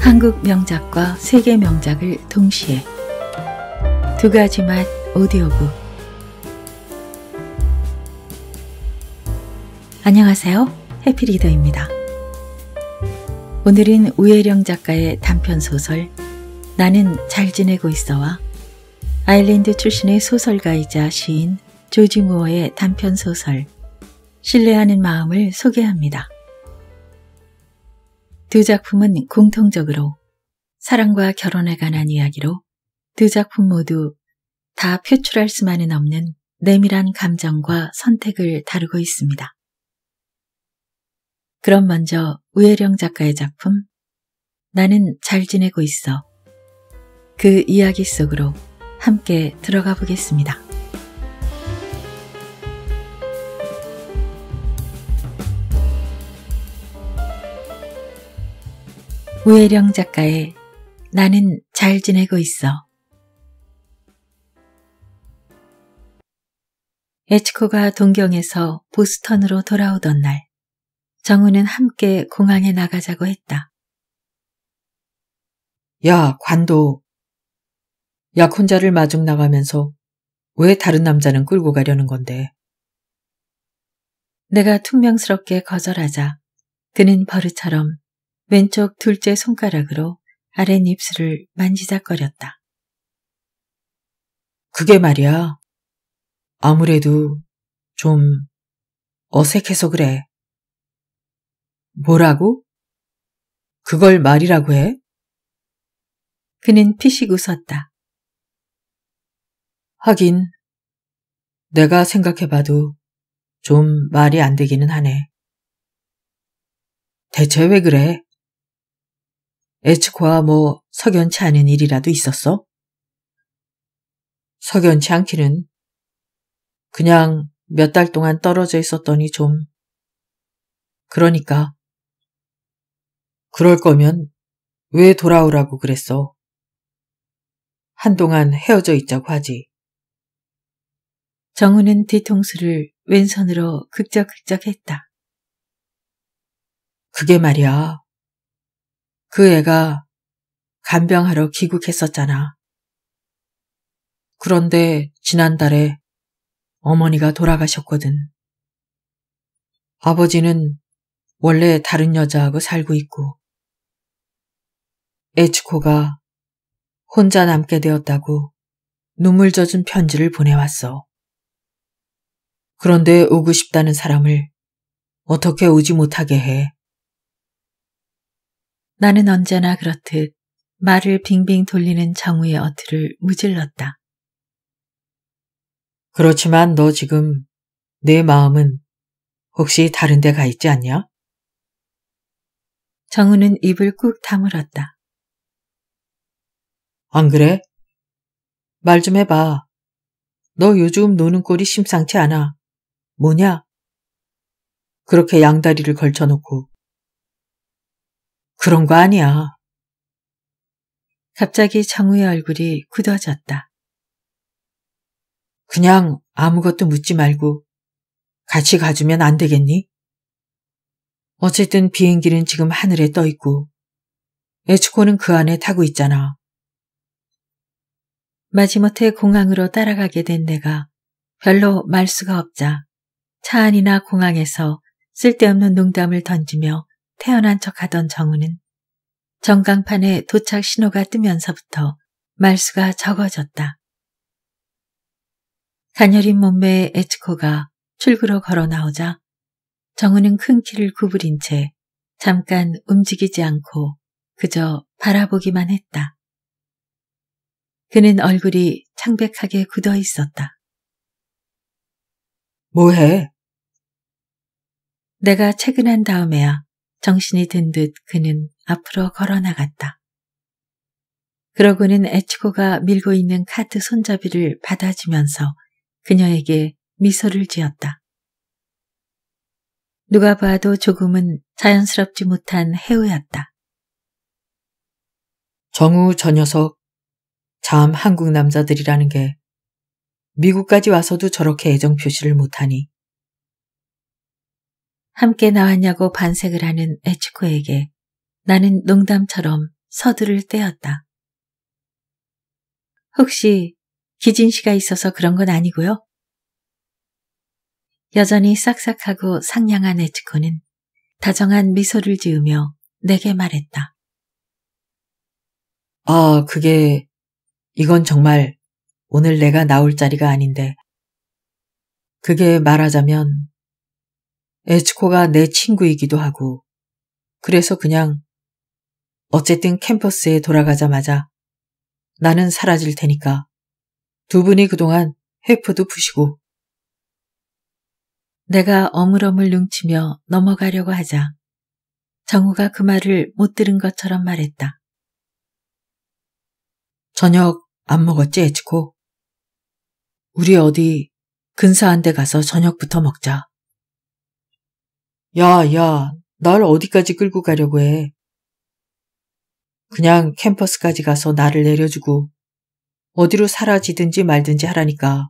한국 명작과 세계 명작을 동시에 두 가지 맛 오디오북 안녕하세요. 해피리더입니다. 오늘은 우혜령 작가의 단편 소설 나는 잘 지내고 있어와 아일랜드 출신의 소설가이자 시인 조지 무어의 단편 소설 신뢰하는 마음을 소개합니다. 두 작품은 공통적으로 사랑과 결혼에 관한 이야기로 두 작품 모두 다 표출할 수만은 없는 내밀한 감정과 선택을 다루고 있습니다. 그럼 먼저 우혜령 작가의 작품 나는 잘 지내고 있어 그 이야기 속으로 함께 들어가 보겠습니다. 우혜령 작가의 나는 잘 지내고 있어. 에치코가 동경에서 보스턴으로 돌아오던 날, 정우는 함께 공항에 나가자고 했다. 야, 관도. 약혼자를 마중 나가면서 왜 다른 남자는 끌고 가려는 건데? 내가 퉁명스럽게 거절하자 그는 버릇처럼 왼쪽 둘째 손가락으로 아랫입술을 만지작거렸다. 그게 말이야. 아무래도 좀 어색해서 그래. 뭐라고? 그걸 말이라고 해? 그는 피식 웃었다. 하긴, 내가 생각해봐도 좀 말이 안 되기는 하네. 대체 왜 그래? 에츠코와 뭐 석연치 않은 일이라도 있었어? 석연치 않기는 그냥 몇 달 동안 떨어져 있었더니 좀 그러니까 그럴 거면 왜 돌아오라고 그랬어? 한동안 헤어져 있자고 하지. 정우는 뒤통수를 왼손으로 극적극적 했다. 그게 말이야. 그 애가 간병하러 귀국했었잖아. 그런데 지난달에 어머니가 돌아가셨거든. 아버지는 원래 다른 여자하고 살고 있고, 에츠코가 혼자 남게 되었다고 눈물 젖은 편지를 보내왔어. 그런데 오고 싶다는 사람을 어떻게 오지 못하게 해. 나는 언제나 그렇듯 말을 빙빙 돌리는 정우의 어투를 무질렀다. 그렇지만 너 지금 내 마음은 혹시 다른 데 가 있지 않냐? 정우는 입을 꾹 다물었다. 안 그래? 말 좀 해봐. 너 요즘 노는 꼴이 심상치 않아. 뭐냐? 그렇게 양다리를 걸쳐놓고 그런 거 아니야. 갑자기 장우의 얼굴이 굳어졌다. 그냥 아무것도 묻지 말고 같이 가주면 안 되겠니? 어쨌든 비행기는 지금 하늘에 떠 있고 에츠코는 그 안에 타고 있잖아. 마지못해 공항으로 따라가게 된 내가 별로 말수가 없자 차 안이나 공항에서 쓸데없는 농담을 던지며 태어난 척하던 정우는 전강판에 도착 신호가 뜨면서부터 말수가 적어졌다. 가녀린 몸매의 에츠코가 출구로 걸어 나오자 정우는 큰 키를 구부린 채 잠깐 움직이지 않고 그저 바라보기만 했다. 그는 얼굴이 창백하게 굳어 있었다. 뭐해? 내가 퇴근한 다음에야 정신이 든 듯 그는 앞으로 걸어나갔다. 그러고는 에치코가 밀고 있는 카트 손잡이를 받아주면서 그녀에게 미소를 지었다. 누가 봐도 조금은 자연스럽지 못한 해우였다. 정우 저 녀석, 참 한국 남자들이라는 게 미국까지 와서도 저렇게 애정 표시를 못하니 함께 나왔냐고 반색을 하는 에치코에게 나는 농담처럼 서두를 떼었다 혹시 기진 씨가 있어서 그런 건 아니고요? 여전히 싹싹하고 상냥한 에치코는 다정한 미소를 지으며 내게 말했다. 아, 그게, 이건 정말 오늘 내가 나올 자리가 아닌데, 그게 말하자면 에츠코가 내 친구이기도 하고 그래서 그냥 어쨌든 캠퍼스에 돌아가자마자 나는 사라질 테니까 두 분이 그동안 회프도부시고 내가 어물어물 눈치며 넘어가려고 하자 정우가 그 말을 못 들은 것처럼 말했다. 저녁 안 먹었지, 에치코? 우리 어디 근사한 데 가서 저녁부터 먹자. 야, 야, 날 어디까지 끌고 가려고 해. 그냥 캠퍼스까지 가서 나를 내려주고 어디로 사라지든지 말든지 하라니까.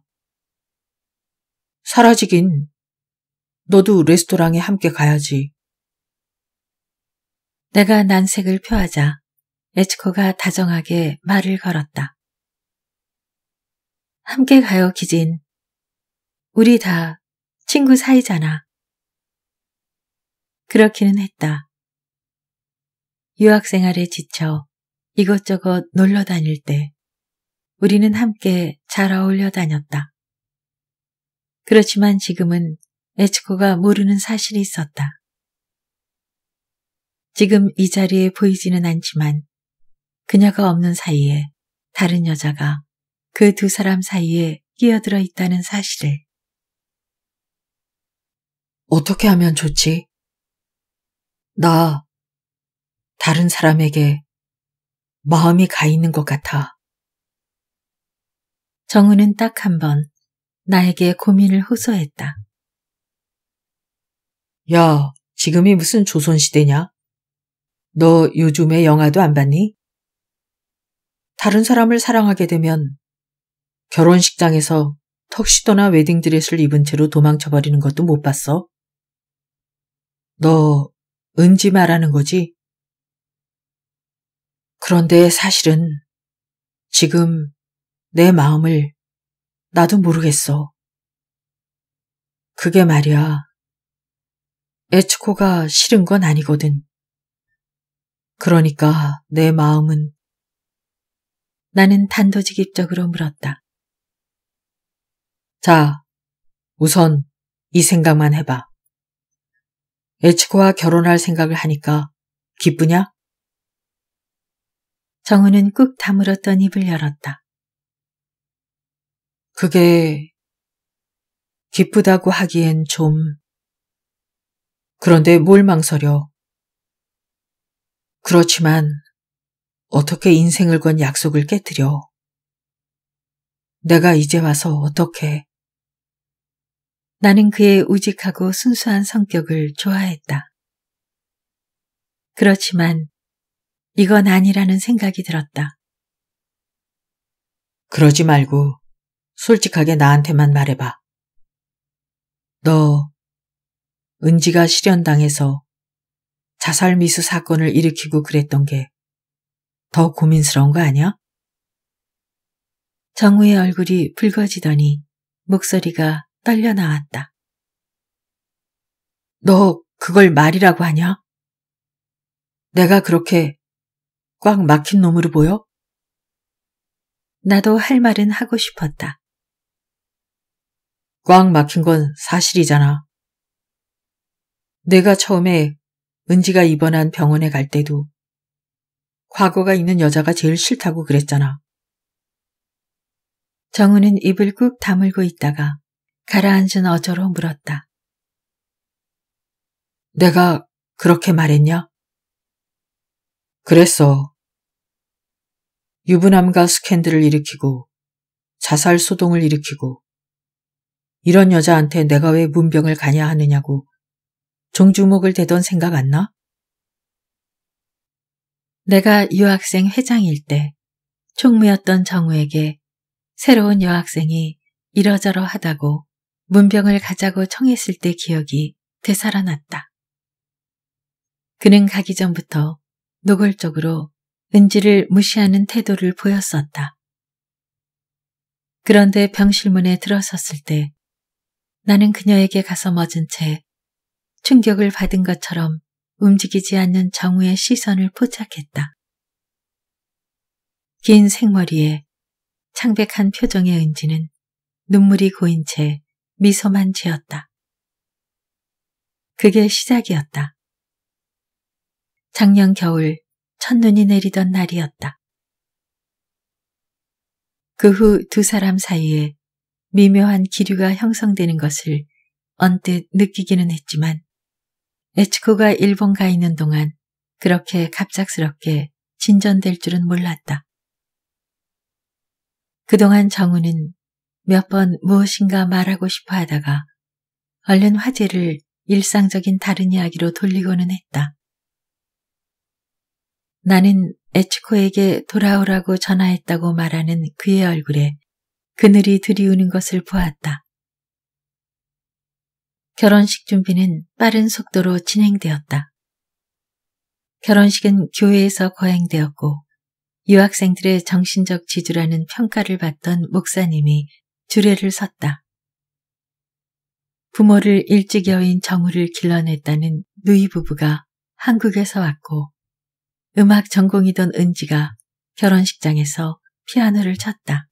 사라지긴. 너도 레스토랑에 함께 가야지. 내가 난색을 표하자 에츠코가 다정하게 말을 걸었다. 함께 가요, 기진. 우리 다 친구 사이잖아. 그렇기는 했다. 유학생활에 지쳐 이것저것 놀러 다닐 때 우리는 함께 잘 어울려 다녔다. 그렇지만 지금은 에츠코가 모르는 사실이 있었다. 지금 이 자리에 보이지는 않지만 그녀가 없는 사이에 다른 여자가 그 두 사람 사이에 끼어들어 있다는 사실을. 어떻게 하면 좋지? 나 다른 사람에게 마음이 가 있는 것 같아. 정우는 딱 한 번 나에게 고민을 호소했다. 야, 지금이 무슨 조선시대냐? 너 요즘에 영화도 안 봤니? 다른 사람을 사랑하게 되면 결혼식장에서 턱시도나 웨딩드레스를 입은 채로 도망쳐버리는 것도 못 봤어? 너 은지 말하는 거지. 그런데 사실은 지금 내 마음을 나도 모르겠어. 그게 말이야. 에츠코가 싫은 건 아니거든. 그러니까 내 마음은 나는 단도직입적으로 물었다. 자, 우선 이 생각만 해봐. 에치코와 결혼할 생각을 하니까 기쁘냐? 정우는 꾹 다물었던 입을 열었다. 그게 기쁘다고 하기엔 좀 그런데 뭘 망설여. 그렇지만 어떻게 인생을 건 약속을 깨뜨려. 내가 이제 와서 어떻게 나는 그의 우직하고 순수한 성격을 좋아했다. 그렇지만 이건 아니라는 생각이 들었다. 그러지 말고 솔직하게 나한테만 말해봐. 너 은지가 실현당해서 자살 미수 사건을 일으키고 그랬던 게 더 고민스러운 거 아니야? 정우의 얼굴이 붉어지더니 목소리가 떨려 나왔다. 너 그걸 말이라고 하냐? 내가 그렇게 꽉 막힌 놈으로 보여? 나도 할 말은 하고 싶었다. 꽉 막힌 건 사실이잖아. 내가 처음에 은지가 입원한 병원에 갈 때도 과거가 있는 여자가 제일 싫다고 그랬잖아. 정우는 입을 꾹 다물고 있다가 가라앉은 어조로 물었다. 내가 그렇게 말했냐? 그랬어. 유부남과 스캔들을 일으키고 자살 소동을 일으키고 이런 여자한테 내가 왜 문병을 가냐 하느냐고 종주목을 대던 생각 안 나? 내가 유학생 회장일 때 총무였던 정우에게 새로운 여학생이 이러저러 하다고 문병을 가자고 청했을 때 기억이 되살아났다. 그는 가기 전부터 노골적으로 은지를 무시하는 태도를 보였었다. 그런데 병실문에 들어섰을 때 나는 그녀에게 가서 멎은 채 충격을 받은 것처럼 움직이지 않는 정우의 시선을 포착했다. 긴 생머리에 창백한 표정의 은지는 눈물이 고인 채 미소만 지었다. 그게 시작이었다. 작년 겨울 첫눈이 내리던 날이었다. 그 후 두 사람 사이에 미묘한 기류가 형성되는 것을 언뜻 느끼기는 했지만 에치코가 일본 가 있는 동안 그렇게 갑작스럽게 진전될 줄은 몰랐다. 그동안 정우는 몇번 무엇인가 말하고 싶어 하다가 얼른 화제를 일상적인 다른 이야기로 돌리고는 했다. 나는 에치코에게 돌아오라고 전화했다고 말하는 그의 얼굴에 그늘이 들이우는 것을 보았다. 결혼식 준비는 빠른 속도로 진행되었다. 결혼식은 교회에서 거행되었고 유학생들의 정신적 지주라는 평가를 받던 목사님이 주례를 섰다. 부모를 일찍 여인 정우를 길러냈다는 누이 부부가 한국에서 왔고 음악 전공이던 은지가 결혼식장에서 피아노를 쳤다.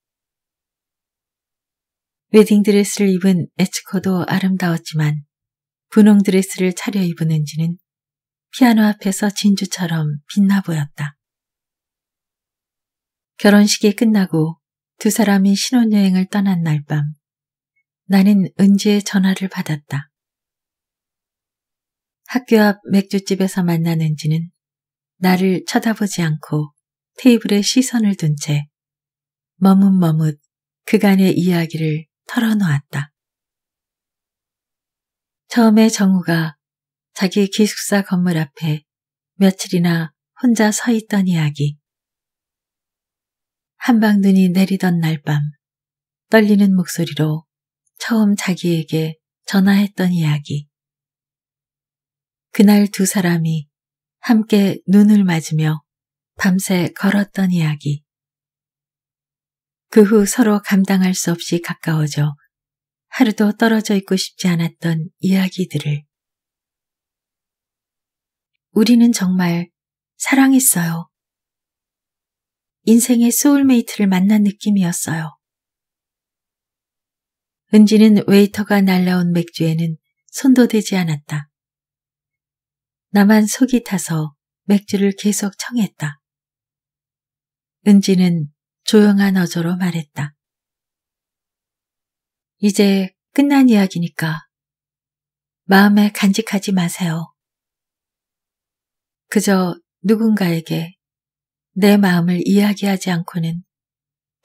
웨딩드레스를 입은 에츠코도 아름다웠지만 분홍드레스를 차려입은 은지는 피아노 앞에서 진주처럼 빛나 보였다. 결혼식이 끝나고 두 사람이 신혼여행을 떠난 날 밤, 나는 은지의 전화를 받았다. 학교 앞 맥주집에서 만난 은지는 나를 쳐다보지 않고 테이블에 시선을 둔 채 머뭇머뭇 그간의 이야기를 털어놓았다. 처음에 정우가 자기 기숙사 건물 앞에 며칠이나 혼자 서 있던 이야기. 한방 눈이 내리던 날밤 떨리는 목소리로 처음 자기에게 전화했던 이야기. 그날 두 사람이 함께 눈을 맞으며 밤새 걸었던 이야기. 그 후 서로 감당할 수 없이 가까워져 하루도 떨어져 있고 싶지 않았던 이야기들을. 우리는 정말 사랑했어요. 인생의 소울메이트를 만난 느낌이었어요. 은지는 웨이터가 날라온 맥주에는 손도 대지 않았다. 나만 속이 타서 맥주를 계속 청했다. 은지는 조용한 어조로 말했다. 이제 끝난 이야기니까 마음에 간직하지 마세요. 그저 누군가에게 내 마음을 이야기하지 않고는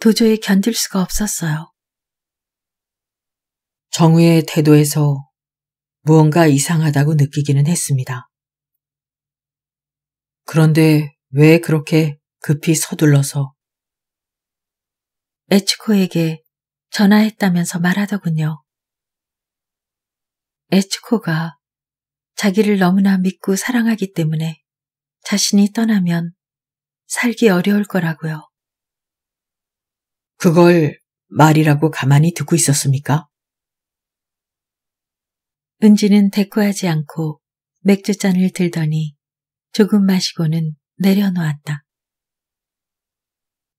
도저히 견딜 수가 없었어요. 정우의 태도에서 무언가 이상하다고 느끼기는 했습니다. 그런데 왜 그렇게 급히 서둘러서 에츠코에게 전화했다면서 말하더군요. 에츠코가 자기를 너무나 믿고 사랑하기 때문에 자신이 떠나면 살기 어려울 거라고요. 그걸 말이라고 가만히 듣고 있었습니까? 은지는 대꾸하지 않고 맥주잔을 들더니 조금 마시고는 내려놓았다.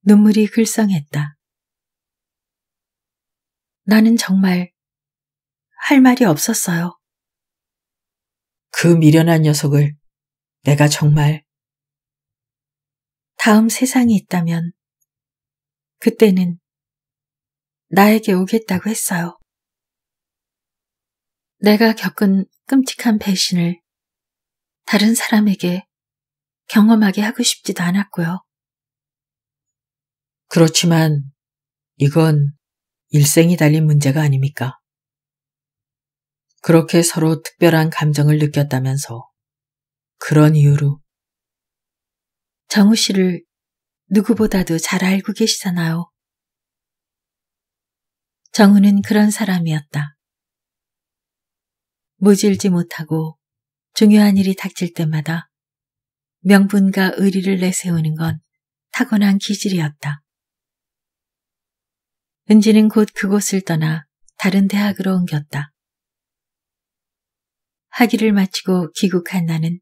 눈물이 글썽했다. 나는 정말 할 말이 없었어요. 그 미련한 녀석을 내가 정말 다음 세상이 있다면 그때는 나에게 오겠다고 했어요. 내가 겪은 끔찍한 배신을 다른 사람에게 경험하게 하고 싶지도 않았고요. 그렇지만 이건 일생이 달린 문제가 아닙니까? 그렇게 서로 특별한 감정을 느꼈다면서 그런 이유로 정우 씨를 누구보다도 잘 알고 계시잖아요. 정우는 그런 사람이었다. 무질지 못하고 중요한 일이 닥칠 때마다 명분과 의리를 내세우는 건 타고난 기질이었다. 은지는 곧 그곳을 떠나 다른 대학으로 옮겼다. 학위를 마치고 귀국한 나는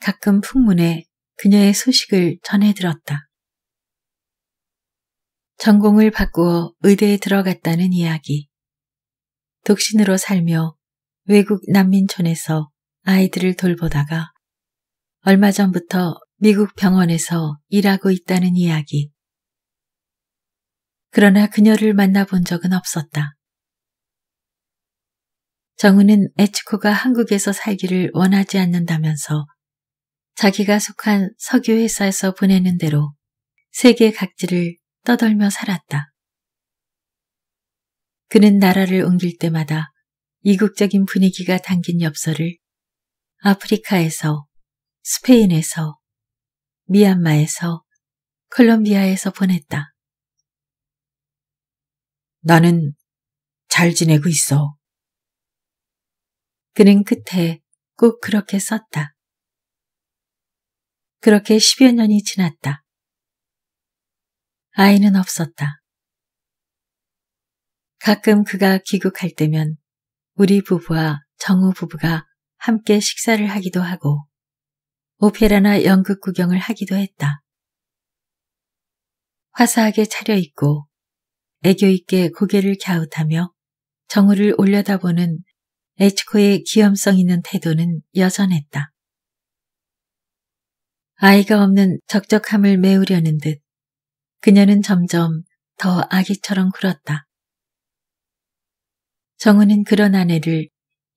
가끔 풍문에 그녀의 소식을 전해 들었다. 전공을 바꾸어 의대에 들어갔다는 이야기. 독신으로 살며 외국 난민촌에서 아이들을 돌보다가 얼마 전부터 미국 병원에서 일하고 있다는 이야기. 그러나 그녀를 만나본 적은 없었다. 정우는 에츠코가 한국에서 살기를 원하지 않는다면서 자기가 속한 석유회사에서 보내는 대로 세계 각지를 떠돌며 살았다. 그는 나라를 옮길 때마다 이국적인 분위기가 담긴 엽서를 아프리카에서, 스페인에서, 미얀마에서, 콜롬비아에서 보냈다. 나는 잘 지내고 있어. 그는 끝에 꼭 그렇게 썼다. 그렇게 10여 년이 지났다. 아이는 없었다. 가끔 그가 귀국할 때면 우리 부부와 정우 부부가 함께 식사를 하기도 하고 오페라나 연극 구경을 하기도 했다. 화사하게 차려입고 애교 있게 고개를 갸웃하며 정우를 올려다보는 에치코의 귀염성 있는 태도는 여전했다. 아이가 없는 적적함을 메우려는 듯 그녀는 점점 더 아기처럼 굴었다. 정우는 그런 아내를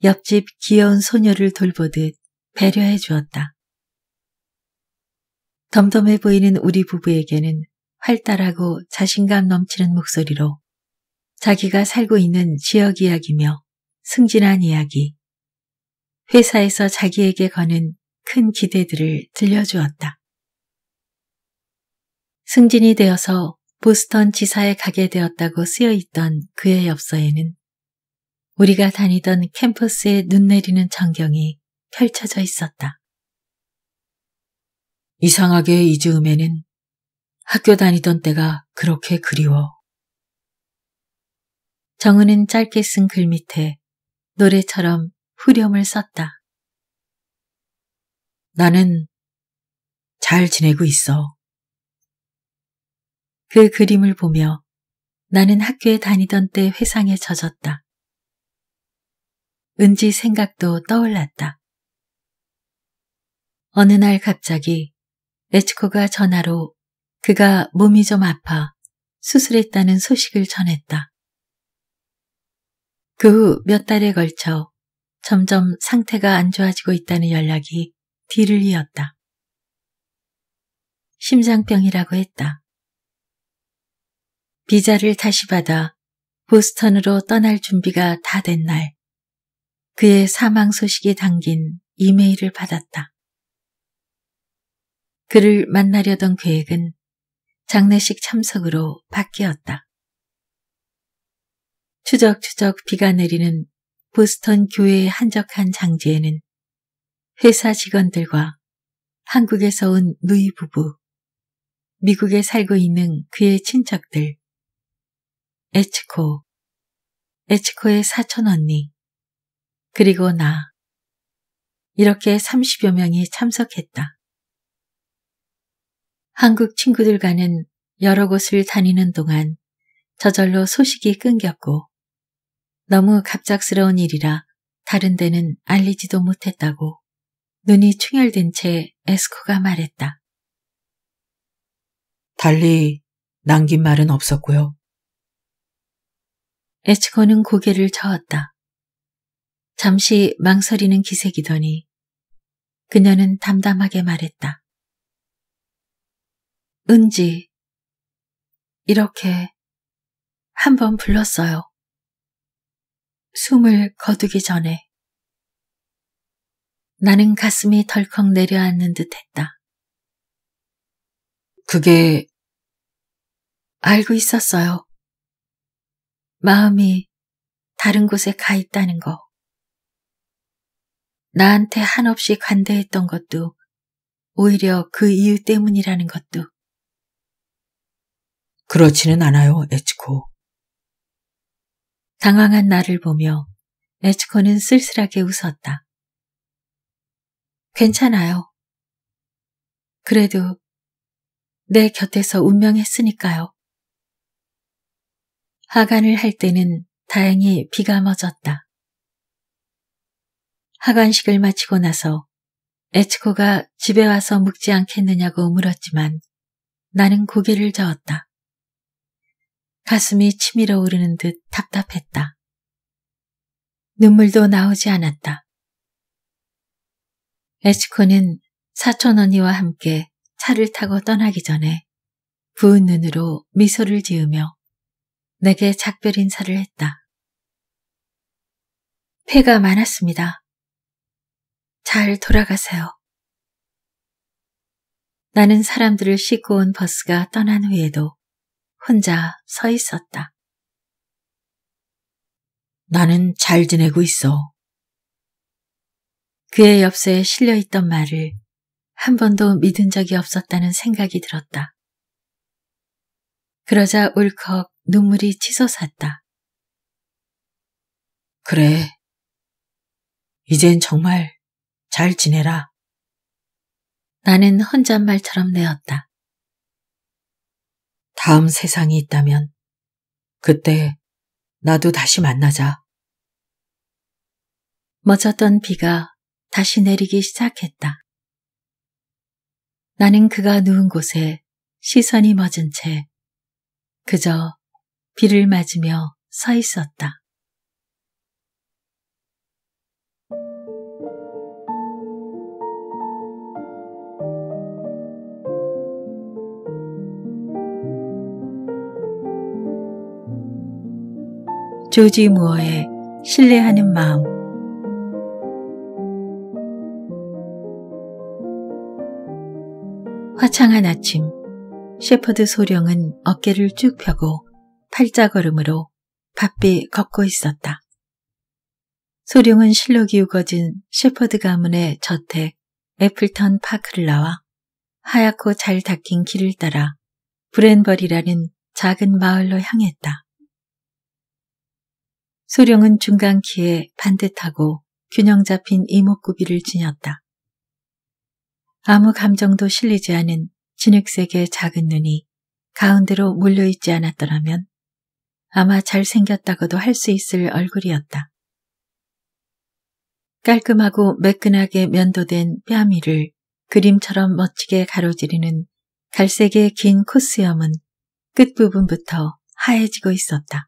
옆집 귀여운 소녀를 돌보듯 배려해 주었다. 덤덤해 보이는 우리 부부에게는 활달하고 자신감 넘치는 목소리로 자기가 살고 있는 지역 이야기며 승진한 이야기, 회사에서 자기에게 거는 큰 기대들을 들려주었다. 승진이 되어서 보스턴 지사에 가게 되었다고 쓰여 있던 그의 엽서에는 우리가 다니던 캠퍼스의 눈 내리는 전경이 펼쳐져 있었다. 이상하게 이 즈음에는 학교 다니던 때가 그렇게 그리워. 정은은 짧게 쓴 글 밑에 노래처럼 후렴을 썼다. 나는 잘 지내고 있어. 그 그림을 보며 나는 학교에 다니던 때 회상에 젖었다. 은지 생각도 떠올랐다. 어느 날 갑자기 에츠코가 전화로 그가 몸이 좀 아파 수술했다는 소식을 전했다. 그 후 몇 달에 걸쳐 점점 상태가 안 좋아지고 있다는 연락이 뒤를 이었다. 심장병이라고 했다. 비자를 다시 받아 보스턴으로 떠날 준비가 다 된 날, 그의 사망 소식이 담긴 이메일을 받았다. 그를 만나려던 계획은 장례식 참석으로 바뀌었다. 추적추적 비가 내리는 보스턴 교회의 한적한 장지에는 회사 직원들과 한국에서 온 누이 부부, 미국에 살고 있는 그의 친척들, 에츠코, 에츠코의 사촌 언니, 그리고 나. 이렇게 30여 명이 참석했다. 한국 친구들과는 여러 곳을 다니는 동안 저절로 소식이 끊겼고 너무 갑작스러운 일이라 다른 데는 알리지도 못했다고 눈이 충혈된 채 에스코가 말했다. 달리 남긴 말은 없었고요. 에스코는 고개를 저었다. 잠시 망설이는 기색이더니 그녀는 담담하게 말했다. 은지, 이렇게 한 번 불렀어요. 숨을 거두기 전에. 나는 가슴이 덜컥 내려앉는 듯 했다. 그게 알고 있었어요. 마음이 다른 곳에 가 있다는 거. 나한테 한없이 관대했던 것도 오히려 그 이유 때문이라는 것도. 그렇지는 않아요, 에치코. 당황한 나를 보며 에치코는 쓸쓸하게 웃었다. 괜찮아요. 그래도 내 곁에서 운명했으니까요. 하관을 할 때는 다행히 비가 멎었다. 하관식을 마치고 나서 에츠코가 집에 와서 묵지 않겠느냐고 물었지만 나는 고개를 저었다. 가슴이 치밀어 오르는 듯 답답했다. 눈물도 나오지 않았다. 에스코는 사촌 언니와 함께 차를 타고 떠나기 전에 부은 눈으로 미소를 지으며 내게 작별 인사를 했다. 폐가 많았습니다. 잘 돌아가세요. 나는 사람들을 싣고 온 버스가 떠난 후에도 혼자 서 있었다. 나는 잘 지내고 있어. 그의 엽서에 실려있던 말을 한 번도 믿은 적이 없었다는 생각이 들었다. 그러자 울컥 눈물이 치솟았다. 그래. 이젠 정말 잘 지내라. 나는 혼잣말처럼 내었다. 다음 세상이 있다면 그때 나도 다시 만나자. 멎었던 비가 다시 내리기 시작했다. 나는 그가 누운 곳에 시선이 멎은 채 그저 비를 맞으며 서 있었다. 조지 무어의 신뢰하는 마음 화창한 아침, 셰퍼드 소령은 어깨를 쭉 펴고 팔자걸음으로 바삐 걷고 있었다. 소령은 실로 기우거진 셰퍼드 가문의 저택 애플턴 파크를 나와 하얗고 잘 닦인 길을 따라 브랜버리라는 작은 마을로 향했다. 소령은 중간 키에 반듯하고 균형 잡힌 이목구비를 지녔다. 아무 감정도 실리지 않은 진흙색의 작은 눈이 가운데로 몰려있지 않았더라면 아마 잘생겼다고도 할 수 있을 얼굴이었다. 깔끔하고 매끈하게 면도된 뺨이를 그림처럼 멋지게 가로지르는 갈색의 긴 코스염은 끝부분부터 하얘지고 있었다.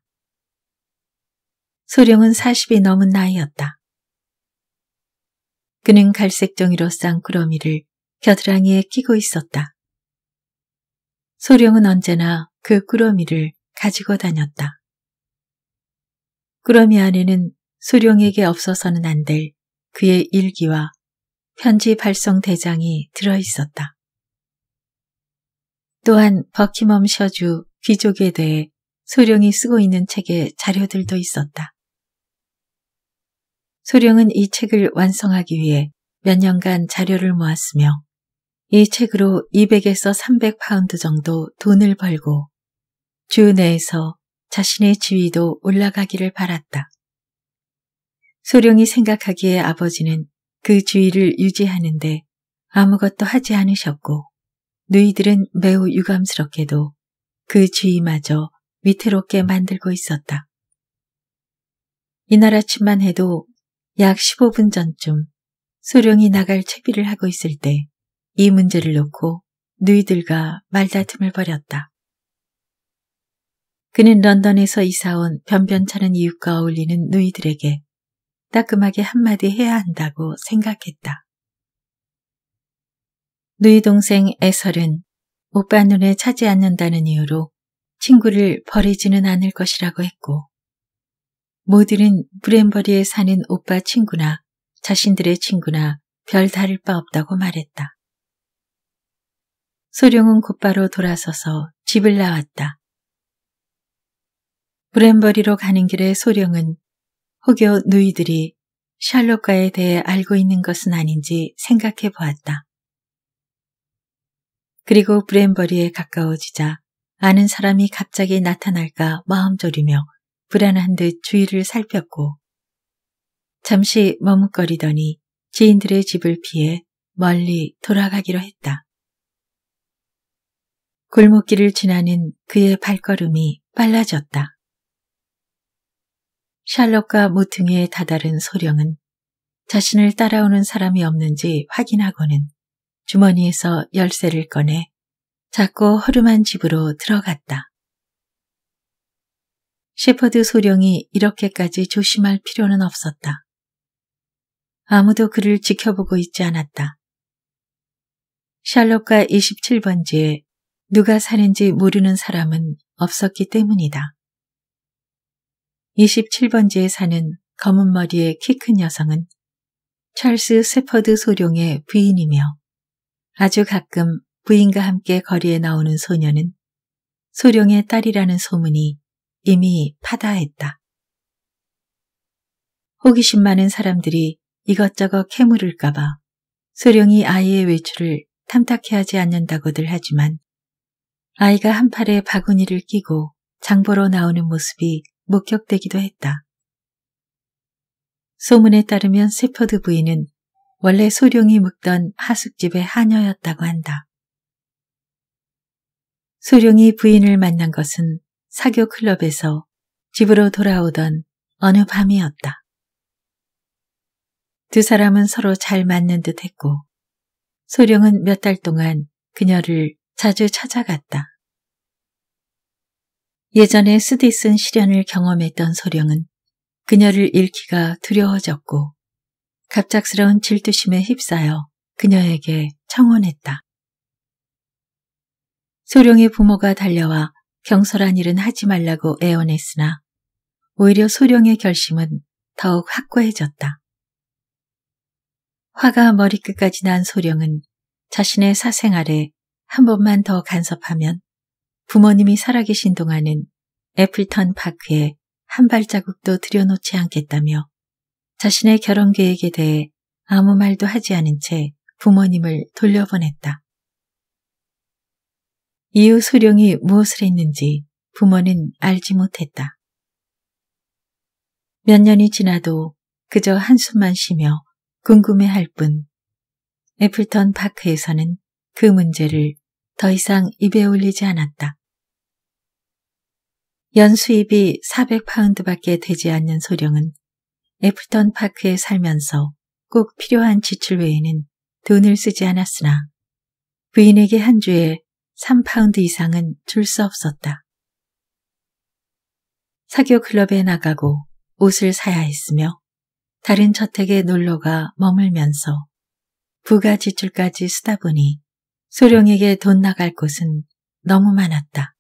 소령은 40이 넘은 나이였다. 그는 갈색 종이로 싼 꾸러미를 겨드랑이에 끼고 있었다. 소룡은 언제나 그 꾸러미를 가지고 다녔다. 꾸러미 안에는 소룡에게 없어서는 안 될 그의 일기와 편지 발송 대장이 들어 있었다. 또한 버키멈셔주 귀족에 대해 소룡이 쓰고 있는 책의 자료들도 있었다. 소룡은 이 책을 완성하기 위해 몇 년간 자료를 모았으며 이 책으로 200에서 300파운드 정도 돈을 벌고 주 내에서 자신의 지위도 올라가기를 바랐다. 소령이 생각하기에 아버지는 그 지위를 유지하는데 아무것도 하지 않으셨고 누이들은 매우 유감스럽게도 그 지위마저 위태롭게 만들고 있었다. 이날 아침만 해도 약 15분 전쯤 소령이 나갈 채비를 하고 있을 때이 문제를 놓고 누이들과 말다툼을 벌였다. 그는 런던에서 이사온 변변찮은 이웃과 어울리는 누이들에게 따끔하게 한마디 해야 한다고 생각했다. 누이 동생 에설은 오빠 눈에 차지 않는다는 이유로 친구를 버리지는 않을 것이라고 했고 모두는 브랜버리에 사는 오빠 친구나 자신들의 친구나 별 다를 바 없다고 말했다. 소룡은 곧바로 돌아서서 집을 나왔다. 브랜버리로 가는 길에 소령은 혹여 누이들이 샬롯가에 대해 알고 있는 것은 아닌지 생각해 보았다. 그리고 브랜버리에 가까워지자 아는 사람이 갑자기 나타날까 마음졸이며 불안한 듯 주위를 살폈고 잠시 머뭇거리더니 지인들의 집을 피해 멀리 돌아가기로 했다. 골목길을 지나는 그의 발걸음이 빨라졌다. 샬롯과 모퉁이에 다다른 소령은 자신을 따라오는 사람이 없는지 확인하고는 주머니에서 열쇠를 꺼내 작고 허름한 집으로 들어갔다. 셰퍼드 소령이 이렇게까지 조심할 필요는 없었다. 아무도 그를 지켜보고 있지 않았다. 샬롯과 27번지에 누가 사는지 모르는 사람은 없었기 때문이다. 27번지에 사는 검은 머리의 키 큰 여성은 찰스 세퍼드 소룡의 부인이며 아주 가끔 부인과 함께 거리에 나오는 소녀는 소룡의 딸이라는 소문이 이미 파다했다. 호기심 많은 사람들이 이것저것 캐물을까봐 소룡이 아이의 외출을 탐탁해 하지 않는다고들 하지만 아이가 한 팔에 바구니를 끼고 장보러 나오는 모습이 목격되기도 했다. 소문에 따르면 세퍼드 부인은 원래 소룡이 묵던 하숙집의 하녀였다고 한다. 소룡이 부인을 만난 것은 사교 클럽에서 집으로 돌아오던 어느 밤이었다. 두 사람은 서로 잘 맞는 듯 했고 소룡은 몇 달 동안 그녀를 자주 찾아갔다. 예전에 스디슨 시련을 경험했던 소령은 그녀를 잃기가 두려워졌고 갑작스러운 질투심에 휩싸여 그녀에게 청혼했다. 소령의 부모가 달려와 경솔한 일은 하지 말라고 애원했으나 오히려 소령의 결심은 더욱 확고해졌다. 화가 머리끝까지 난 소령은 자신의 사생활에 한 번만 더 간섭하면 부모님이 살아계신 동안은 애플턴 파크에 한 발자국도 들여놓지 않겠다며 자신의 결혼 계획에 대해 아무 말도 하지 않은 채 부모님을 돌려보냈다. 이후 소령이 무엇을 했는지 부모는 알지 못했다. 몇 년이 지나도 그저 한숨만 쉬며 궁금해할 뿐 애플턴 파크에서는 그 문제를 더 이상 입에 올리지 않았다. 연수입이 400파운드밖에 되지 않는 소령은 애프턴 파크에 살면서 꼭 필요한 지출 외에는 돈을 쓰지 않았으나 부인에게 한 주에 3파운드 이상은 줄 수 없었다. 사교 클럽에 나가고 옷을 사야 했으며 다른 저택에 놀러가 머물면서 부가 지출까지 쓰다 보니 소령에게 돈 나갈 곳은 너무 많았다.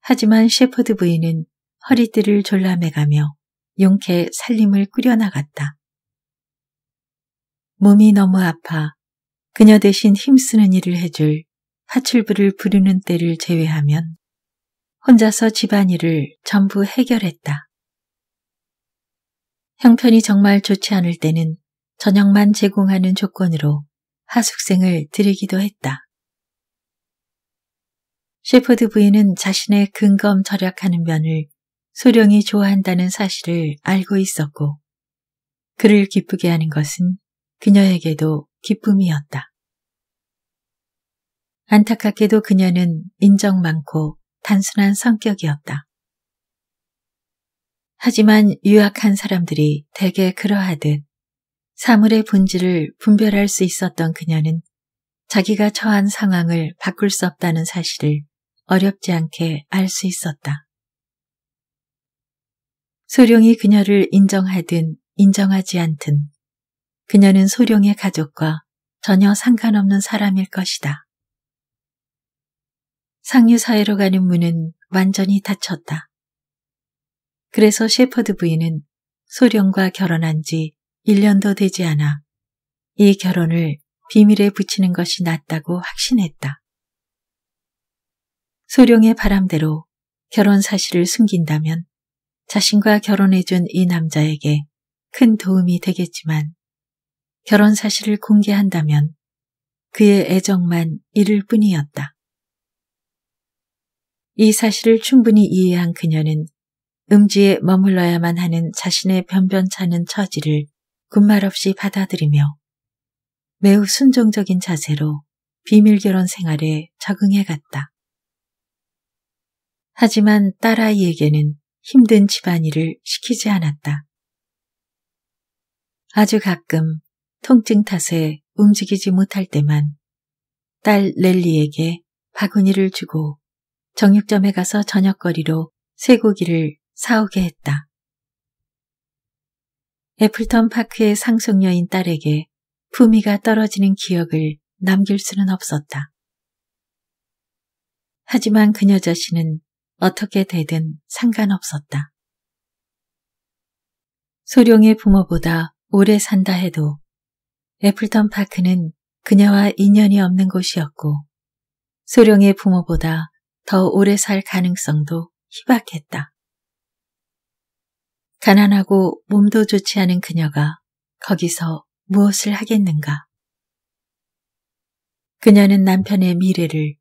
하지만 셰퍼드 부인은 허리띠를 졸라매가며 용케 살림을 꾸려나갔다. 몸이 너무 아파 그녀 대신 힘쓰는 일을 해줄 하출부를 부르는 때를 제외하면 혼자서 집안일을 전부 해결했다. 형편이 정말 좋지 않을 때는 저녁만 제공하는 조건으로 하숙생을 드리기도 했다. 셰퍼드 부인은 자신의 근검 절약하는 면을 소령이 좋아한다는 사실을 알고 있었고 그를 기쁘게 하는 것은 그녀에게도 기쁨이었다. 안타깝게도 그녀는 인정 많고 단순한 성격이었다. 하지만 유학한 사람들이 대개 그러하듯 사물의 본질을 분별할 수 있었던 그녀는 자기가 처한 상황을 바꿀 수 없다는 사실을 어렵지 않게 알 수 있었다. 소룡이 그녀를 인정하든 인정하지 않든 그녀는 소룡의 가족과 전혀 상관없는 사람일 것이다. 상류사회로 가는 문은 완전히 닫혔다. 그래서 셰퍼드 부인은 소룡과 결혼한 지 1년도 되지 않아 이 결혼을 비밀에 붙이는 것이 낫다고 확신했다. 소룡의 바람대로 결혼 사실을 숨긴다면 자신과 결혼해준 이 남자에게 큰 도움이 되겠지만 결혼 사실을 공개한다면 그의 애정만 잃을 뿐이었다. 이 사실을 충분히 이해한 그녀는 음지에 머물러야만 하는 자신의 변변찮은 처지를 군말 없이 받아들이며 매우 순종적인 자세로 비밀 결혼 생활에 적응해 갔다. 하지만 딸아이에게는 힘든 집안일을 시키지 않았다. 아주 가끔 통증 탓에 움직이지 못할 때만 딸 렐리에게 바구니를 주고 정육점에 가서 저녁거리로 쇠고기를 사오게 했다. 애플턴 파크의 상속녀인 딸에게 품위가 떨어지는 기억을 남길 수는 없었다. 하지만 그녀 자신은 어떻게 되든 상관없었다. 소룡의 부모보다 오래 산다 해도 애플턴 파크는 그녀와 인연이 없는 곳이었고 소룡의 부모보다 더 오래 살 가능성도 희박했다. 가난하고 몸도 좋지 않은 그녀가 거기서 무엇을 하겠는가? 그녀는 남편의 미래를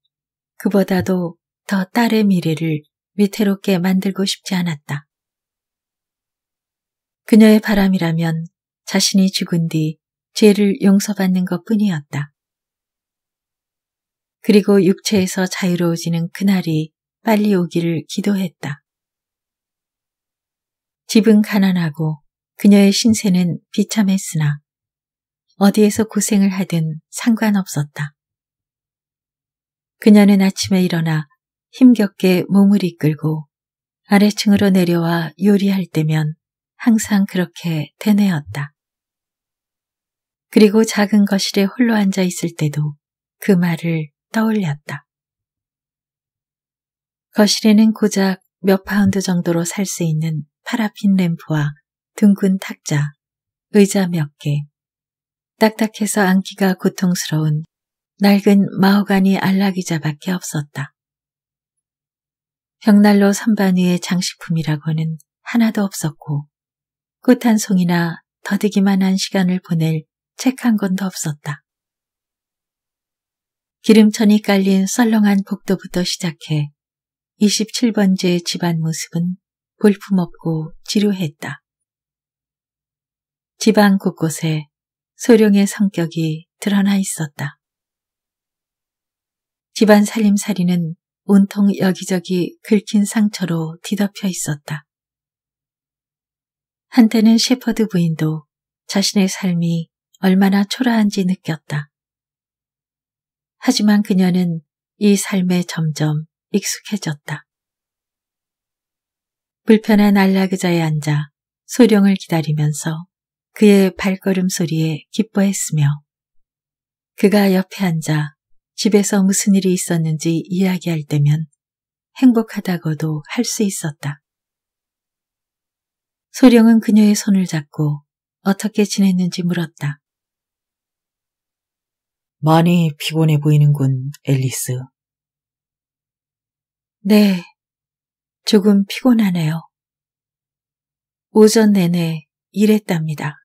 그보다도 더 딸의 미래를 위태롭게 만들고 싶지 않았다. 그녀의 바람이라면 자신이 죽은 뒤 죄를 용서받는 것 뿐이었다. 그리고 육체에서 자유로워지는 그날이 빨리 오기를 기도했다. 집은 가난하고 그녀의 신세는 비참했으나 어디에서 고생을 하든 상관없었다. 그녀는 아침에 일어나 힘겹게 몸을 이끌고 아래층으로 내려와 요리할 때면 항상 그렇게 되뇌었다. 그리고 작은 거실에 홀로 앉아 있을 때도 그 말을 떠올렸다. 거실에는 고작 몇 파운드 정도로 살 수 있는 파라핀 램프와 둥근 탁자, 의자 몇 개, 딱딱해서 앉기가 고통스러운 낡은 마호가니 안락의자밖에 없었다. 벽난로 선반 위에 장식품이라고는 하나도 없었고 꽃 한 송이나 더디기만 한 시간을 보낼 책 한 권도 없었다. 기름천이 깔린 썰렁한 복도부터 시작해 27번째 집안 모습은 볼품없고 지루했다. 지방 곳곳에 소룡의 성격이 드러나 있었다. 집안 살림살이는 온통 여기저기 긁힌 상처로 뒤덮여 있었다. 한때는 셰퍼드 부인도 자신의 삶이 얼마나 초라한지 느꼈다. 하지만 그녀는 이 삶에 점점 익숙해졌다. 불편한 안락의자에 앉아 소령을 기다리면서 그의 발걸음 소리에 기뻐했으며 그가 옆에 앉아 집에서 무슨 일이 있었는지 이야기할 때면 행복하다고도 할 수 있었다. 소령은 그녀의 손을 잡고 어떻게 지냈는지 물었다. 많이 피곤해 보이는군, 앨리스. 네, 조금 피곤하네요. 오전 내내 일했답니다.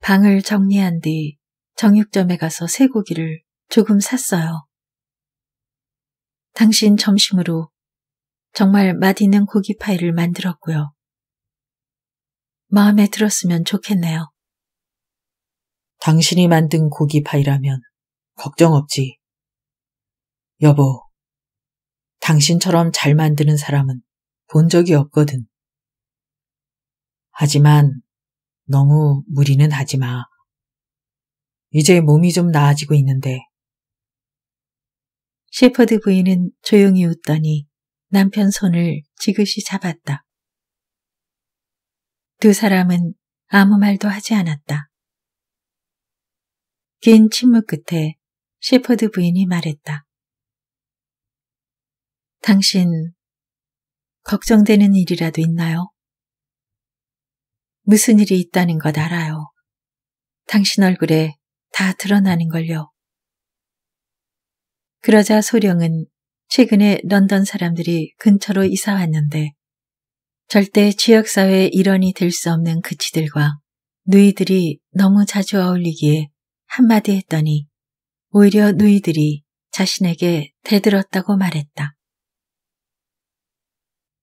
방을 정리한 뒤 정육점에 가서 쇠고기를 조금 샀어요. 당신 점심으로 정말 맛있는 고기 파이를 만들었고요. 마음에 들었으면 좋겠네요. 당신이 만든 고기 파이라면 걱정 없지. 여보, 당신처럼 잘 만드는 사람은 본 적이 없거든. 하지만 너무 무리는 하지 마. 이제 몸이 좀 나아지고 있는데. 셰퍼드 부인은 조용히 웃더니 남편 손을 지그시 잡았다. 두 사람은 아무 말도 하지 않았다. 긴 침묵 끝에 셰퍼드 부인이 말했다. 당신, 걱정되는 일이라도 있나요? 무슨 일이 있다는 것 알아요. 당신 얼굴에 다 드러나는 걸요. 그러자 소령은 최근에 런던 사람들이 근처로 이사 왔는데 절대 지역사회의 일원이 될 수 없는 그치들과 누이들이 너무 자주 어울리기에 한마디 했더니 오히려 누이들이 자신에게 대들었다고 말했다.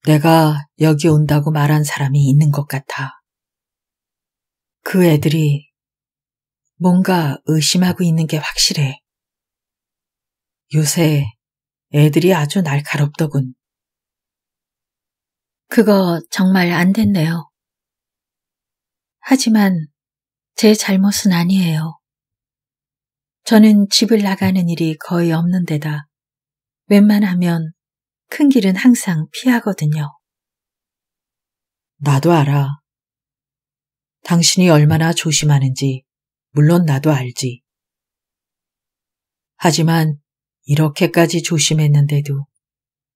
내가 여기 온다고 말한 사람이 있는 것 같아. 그 애들이 뭔가 의심하고 있는 게 확실해. 요새 애들이 아주 날카롭더군. 그거 정말 안 됐네요. 하지만 제 잘못은 아니에요. 저는 집을 나가는 일이 거의 없는데다 웬만하면 큰 길은 항상 피하거든요. 나도 알아. 당신이 얼마나 조심하는지, 물론 나도 알지. 하지만 이렇게까지 조심했는데도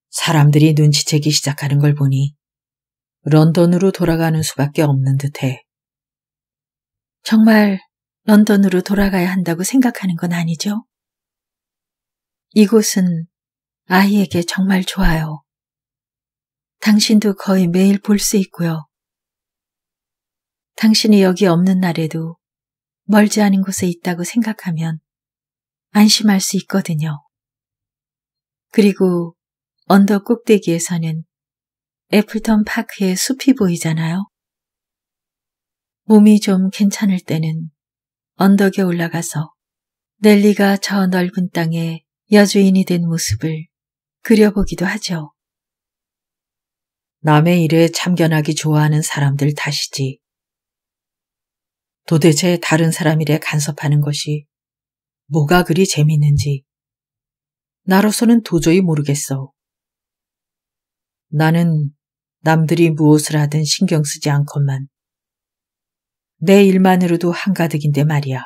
사람들이 눈치채기 시작하는 걸 보니 런던으로 돌아가는 수밖에 없는 듯해. 정말 런던으로 돌아가야 한다고 생각하는 건 아니죠? 이곳은 아이에게 정말 좋아요. 당신도 거의 매일 볼 수 있고요. 당신이 여기 없는 날에도 멀지 않은 곳에 있다고 생각하면 안심할 수 있거든요. 그리고 언덕 꼭대기에서는 애플턴 파크의 숲이 보이잖아요. 몸이 좀 괜찮을 때는 언덕에 올라가서 넬리가 저 넓은 땅에 여주인이 된 모습을 그려보기도 하죠. 남의 일에 참견하기 좋아하는 사람들 탓이지. 도대체 다른 사람 일에 간섭하는 것이 뭐가 그리 재밌는지 나로서는 도저히 모르겠어. 나는 남들이 무엇을 하든 신경 쓰지 않건만 내 일만으로도 한가득인데 말이야.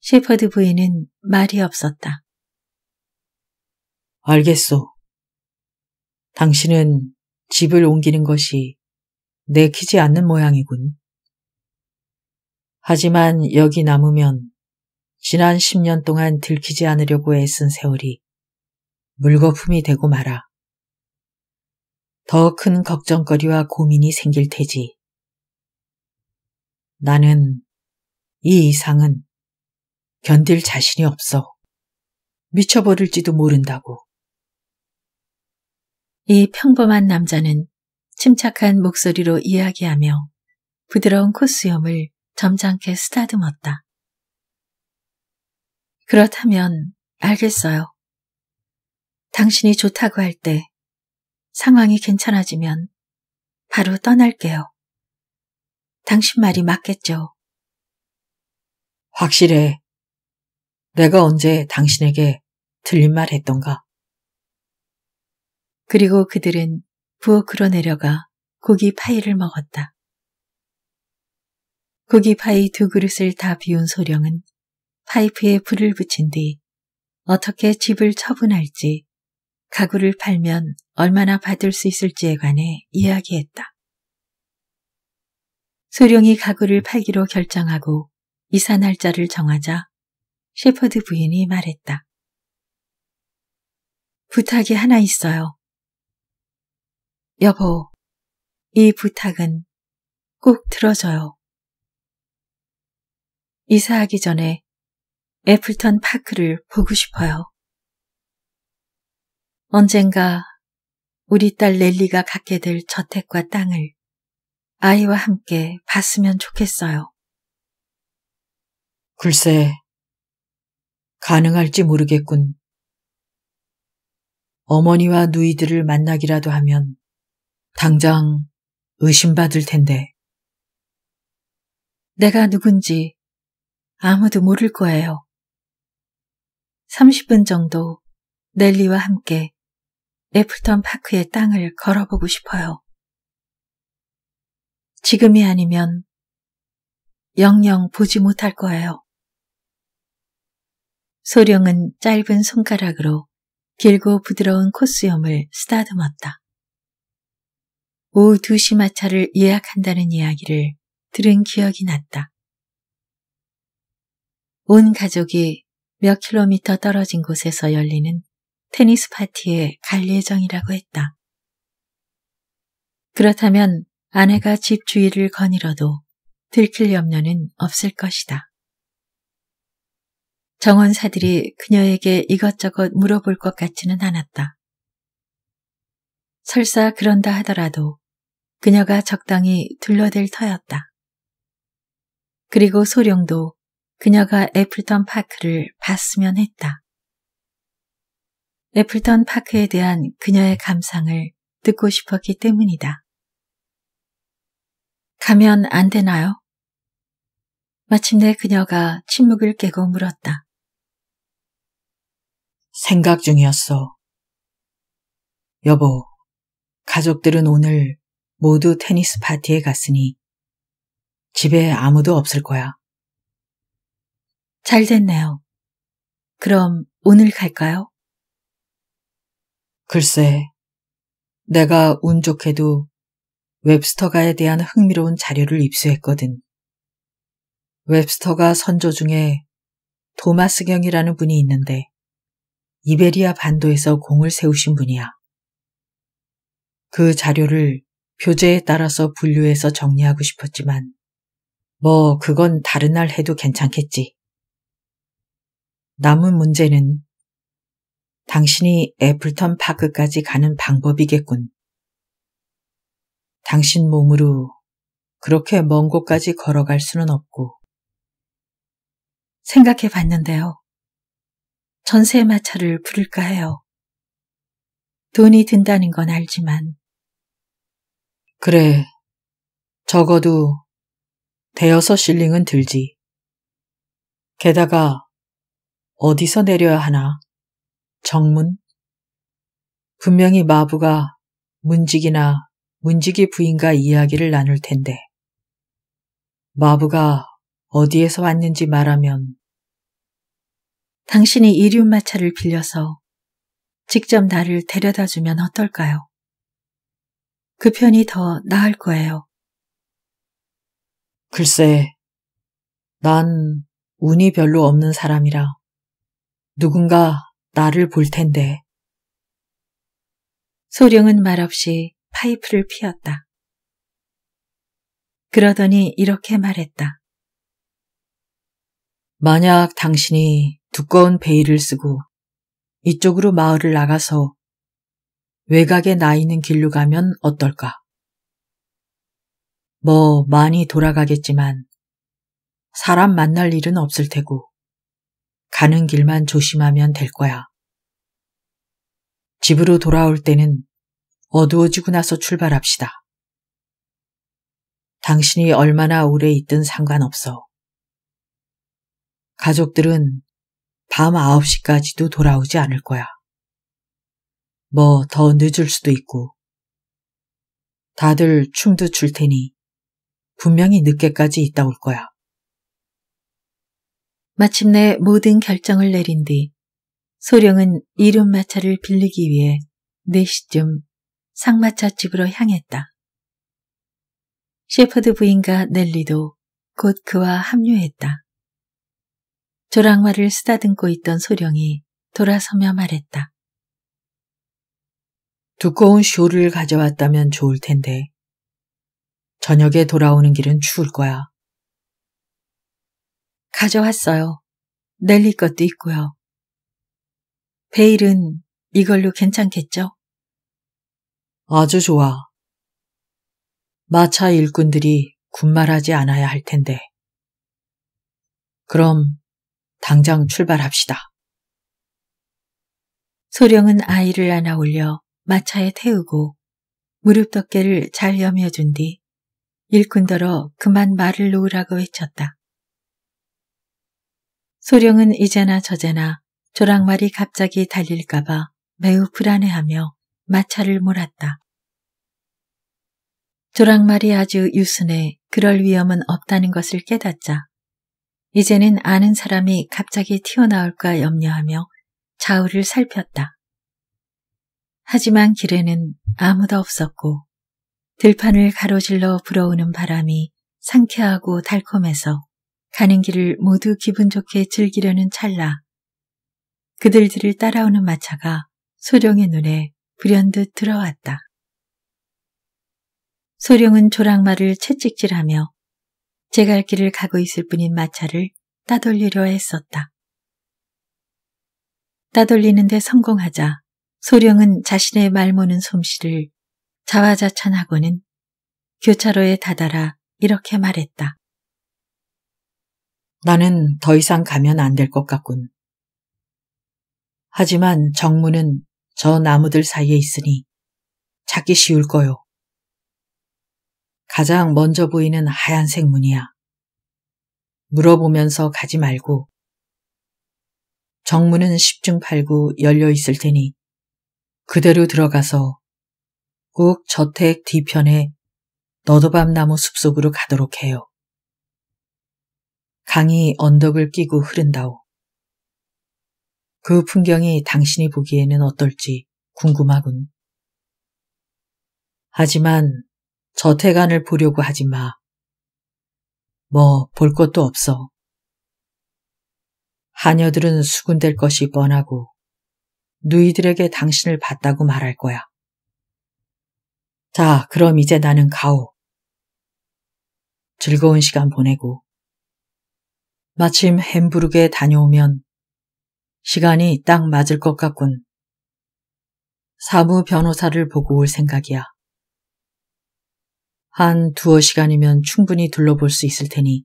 셰퍼드 부인은 말이 없었다. 알겠소. 당신은 집을 옮기는 것이 내키지 않는 모양이군. 하지만 여기 남으면 지난 10년 동안 들키지 않으려고 애쓴 세월이 물거품이 되고 말아. 더 큰 걱정거리와 고민이 생길 테지. 나는 이 이상은 견딜 자신이 없어. 미쳐버릴지도 모른다고. 이 평범한 남자는 침착한 목소리로 이야기하며 부드러운 콧수염을 점잖게 쓰다듬었다. 그렇다면 알겠어요. 당신이 좋다고 할 때 상황이 괜찮아지면 바로 떠날게요. 당신 말이 맞겠죠? 확실해. 내가 언제 당신에게 들린 말 했던가? 그리고 그들은 부엌으로 내려가 고기 파이를 먹었다. 고기 파이 두 그릇을 다 비운 소령은 파이프에 불을 붙인 뒤 어떻게 집을 처분할지 가구를 팔면 얼마나 받을 수 있을지에 관해 이야기했다. 소령이 가구를 팔기로 결정하고 이사 날짜를 정하자 셰퍼드 부인이 말했다. 부탁이 하나 있어요. 여보, 이 부탁은 꼭 들어줘요. 이사하기 전에 애플턴 파크를 보고 싶어요. 언젠가 우리 딸 렐리가 갖게 될 저택과 땅을 아이와 함께 봤으면 좋겠어요. 글쎄, 가능할지 모르겠군. 어머니와 누이들을 만나기라도 하면 당장 의심받을 텐데. 내가 누군지 아무도 모를 거예요. 30분 정도 넬리와 함께 애플턴 파크의 땅을 걸어보고 싶어요. 지금이 아니면 영영 보지 못할 거예요. 소령은 짧은 손가락으로 길고 부드러운 코수염을 쓰다듬었다. 오후 2시 마차를 예약한다는 이야기를 들은 기억이 났다. 온 가족이 몇 킬로미터 떨어진 곳에서 열리는 테니스 파티에 갈 예정이라고 했다. 그렇다면 아내가 집 주위를 거닐어도 들킬 염려는 없을 것이다. 정원사들이 그녀에게 이것저것 물어볼 것 같지는 않았다. 설사 그런다 하더라도 그녀가 적당히 둘러댈 터였다. 그리고 소령도 그녀가 애플턴 파크를 봤으면 했다. 애플턴 파크에 대한 그녀의 감상을 듣고 싶었기 때문이다. 가면 안 되나요? 마침내 그녀가 침묵을 깨고 물었다. 생각 중이었어. 여보, 가족들은 오늘 모두 테니스 파티에 갔으니 집에 아무도 없을 거야. 잘 됐네요. 그럼 오늘 갈까요? 글쎄, 내가 운 좋게도 웹스터가에 대한 흥미로운 자료를 입수했거든. 웹스터가 선조 중에 도마스 경이라는 분이 있는데 이베리아 반도에서 공을 세우신 분이야. 그 자료를 교재에 따라서 분류해서 정리하고 싶었지만 뭐 그건 다른 날 해도 괜찮겠지. 남은 문제는 당신이 애플턴 파크까지 가는 방법이겠군. 당신 몸으로 그렇게 먼 곳까지 걸어갈 수는 없고. 생각해 봤는데요. 전세 마차를 부를까 해요. 돈이 든다는 건 알지만 그래. 적어도 대여섯 실링은 들지. 게다가 어디서 내려야 하나? 정문? 분명히 마부가 문직이나 문직이 부인과 이야기를 나눌 텐데. 마부가 어디에서 왔는지 말하면 당신이 이륜마차를 빌려서 직접 나를 데려다 주면 어떨까요? 그 편이 더 나을 거예요. 글쎄, 난 운이 별로 없는 사람이라 누군가 나를 볼 텐데. 소령은 말없이 파이프를 피었다. 그러더니 이렇게 말했다. 만약 당신이 두꺼운 베일을 쓰고 이쪽으로 마을을 나가서 외곽에 나 있는 길로 가면 어떨까? 뭐 많이 돌아가겠지만 사람 만날 일은 없을 테고 가는 길만 조심하면 될 거야. 집으로 돌아올 때는 어두워지고 나서 출발합시다. 당신이 얼마나 오래 있든 상관없어. 가족들은 밤 9시까지도 돌아오지 않을 거야. 뭐더 늦을 수도 있고. 다들 춤도 출 테니 분명히 늦게까지 있다 올 거야. 마침내 모든 결정을 내린 뒤 소령은 이륜마차를 빌리기 위해 4시쯤 상마차 집으로 향했다. 셰퍼드 부인과 넬리도 곧 그와 합류했다. 조랑말을 쓰다듬고 있던 소령이 돌아서며 말했다. 두꺼운 쇼를 가져왔다면 좋을 텐데. 저녁에 돌아오는 길은 추울 거야. 가져왔어요. 넬리 것도 있고요. 베일은 이걸로 괜찮겠죠? 아주 좋아. 마차 일꾼들이 군말하지 않아야 할 텐데. 그럼 당장 출발합시다. 소령은 아이를 안아 올려 마차에 태우고 무릎 덮개를 잘 여며준 뒤 일꾼더러 그만 말을 놓으라고 외쳤다. 소령은 이제나 저제나 조랑말이 갑자기 달릴까봐 매우 불안해하며 마차를 몰았다. 조랑말이 아주 유순해 그럴 위험은 없다는 것을 깨닫자 이제는 아는 사람이 갑자기 튀어나올까 염려하며 좌우를 살폈다. 하지만 길에는 아무도 없었고 들판을 가로질러 불어오는 바람이 상쾌하고 달콤해서 가는 길을 모두 기분 좋게 즐기려는 찰나 그들들을 따라오는 마차가 소룡의 눈에 불현듯 들어왔다. 소룡은 조랑말을 채찍질하며 제갈 길을 가고 있을 뿐인 마차를 따돌리려 했었다. 따돌리는데 성공하자 소령은 자신의 말모는 솜씨를 자화자찬하고는 교차로에 다다라 이렇게 말했다. 나는 더 이상 가면 안 될 것 같군. 하지만 정문은 저 나무들 사이에 있으니 찾기 쉬울 거요. 가장 먼저 보이는 하얀색 문이야. 물어보면서 가지 말고 정문은 십중팔구 열려 있을 테니 그대로 들어가서 꼭 저택 뒤편에 너도밤나무 숲속으로 가도록 해요. 강이 언덕을 끼고 흐른다오. 그 풍경이 당신이 보기에는 어떨지 궁금하군. 하지만 저택 안을 보려고 하지 마. 뭐 볼 것도 없어. 하녀들은 수군될 것이 뻔하고 누이들에게 당신을 봤다고 말할 거야. 자, 그럼 이제 나는 가오. 즐거운 시간 보내고. 마침 햄부르게 다녀오면 시간이 딱 맞을 것 같군. 사무 변호사를 보고 올 생각이야. 한 두어 시간이면 충분히 둘러볼 수 있을 테니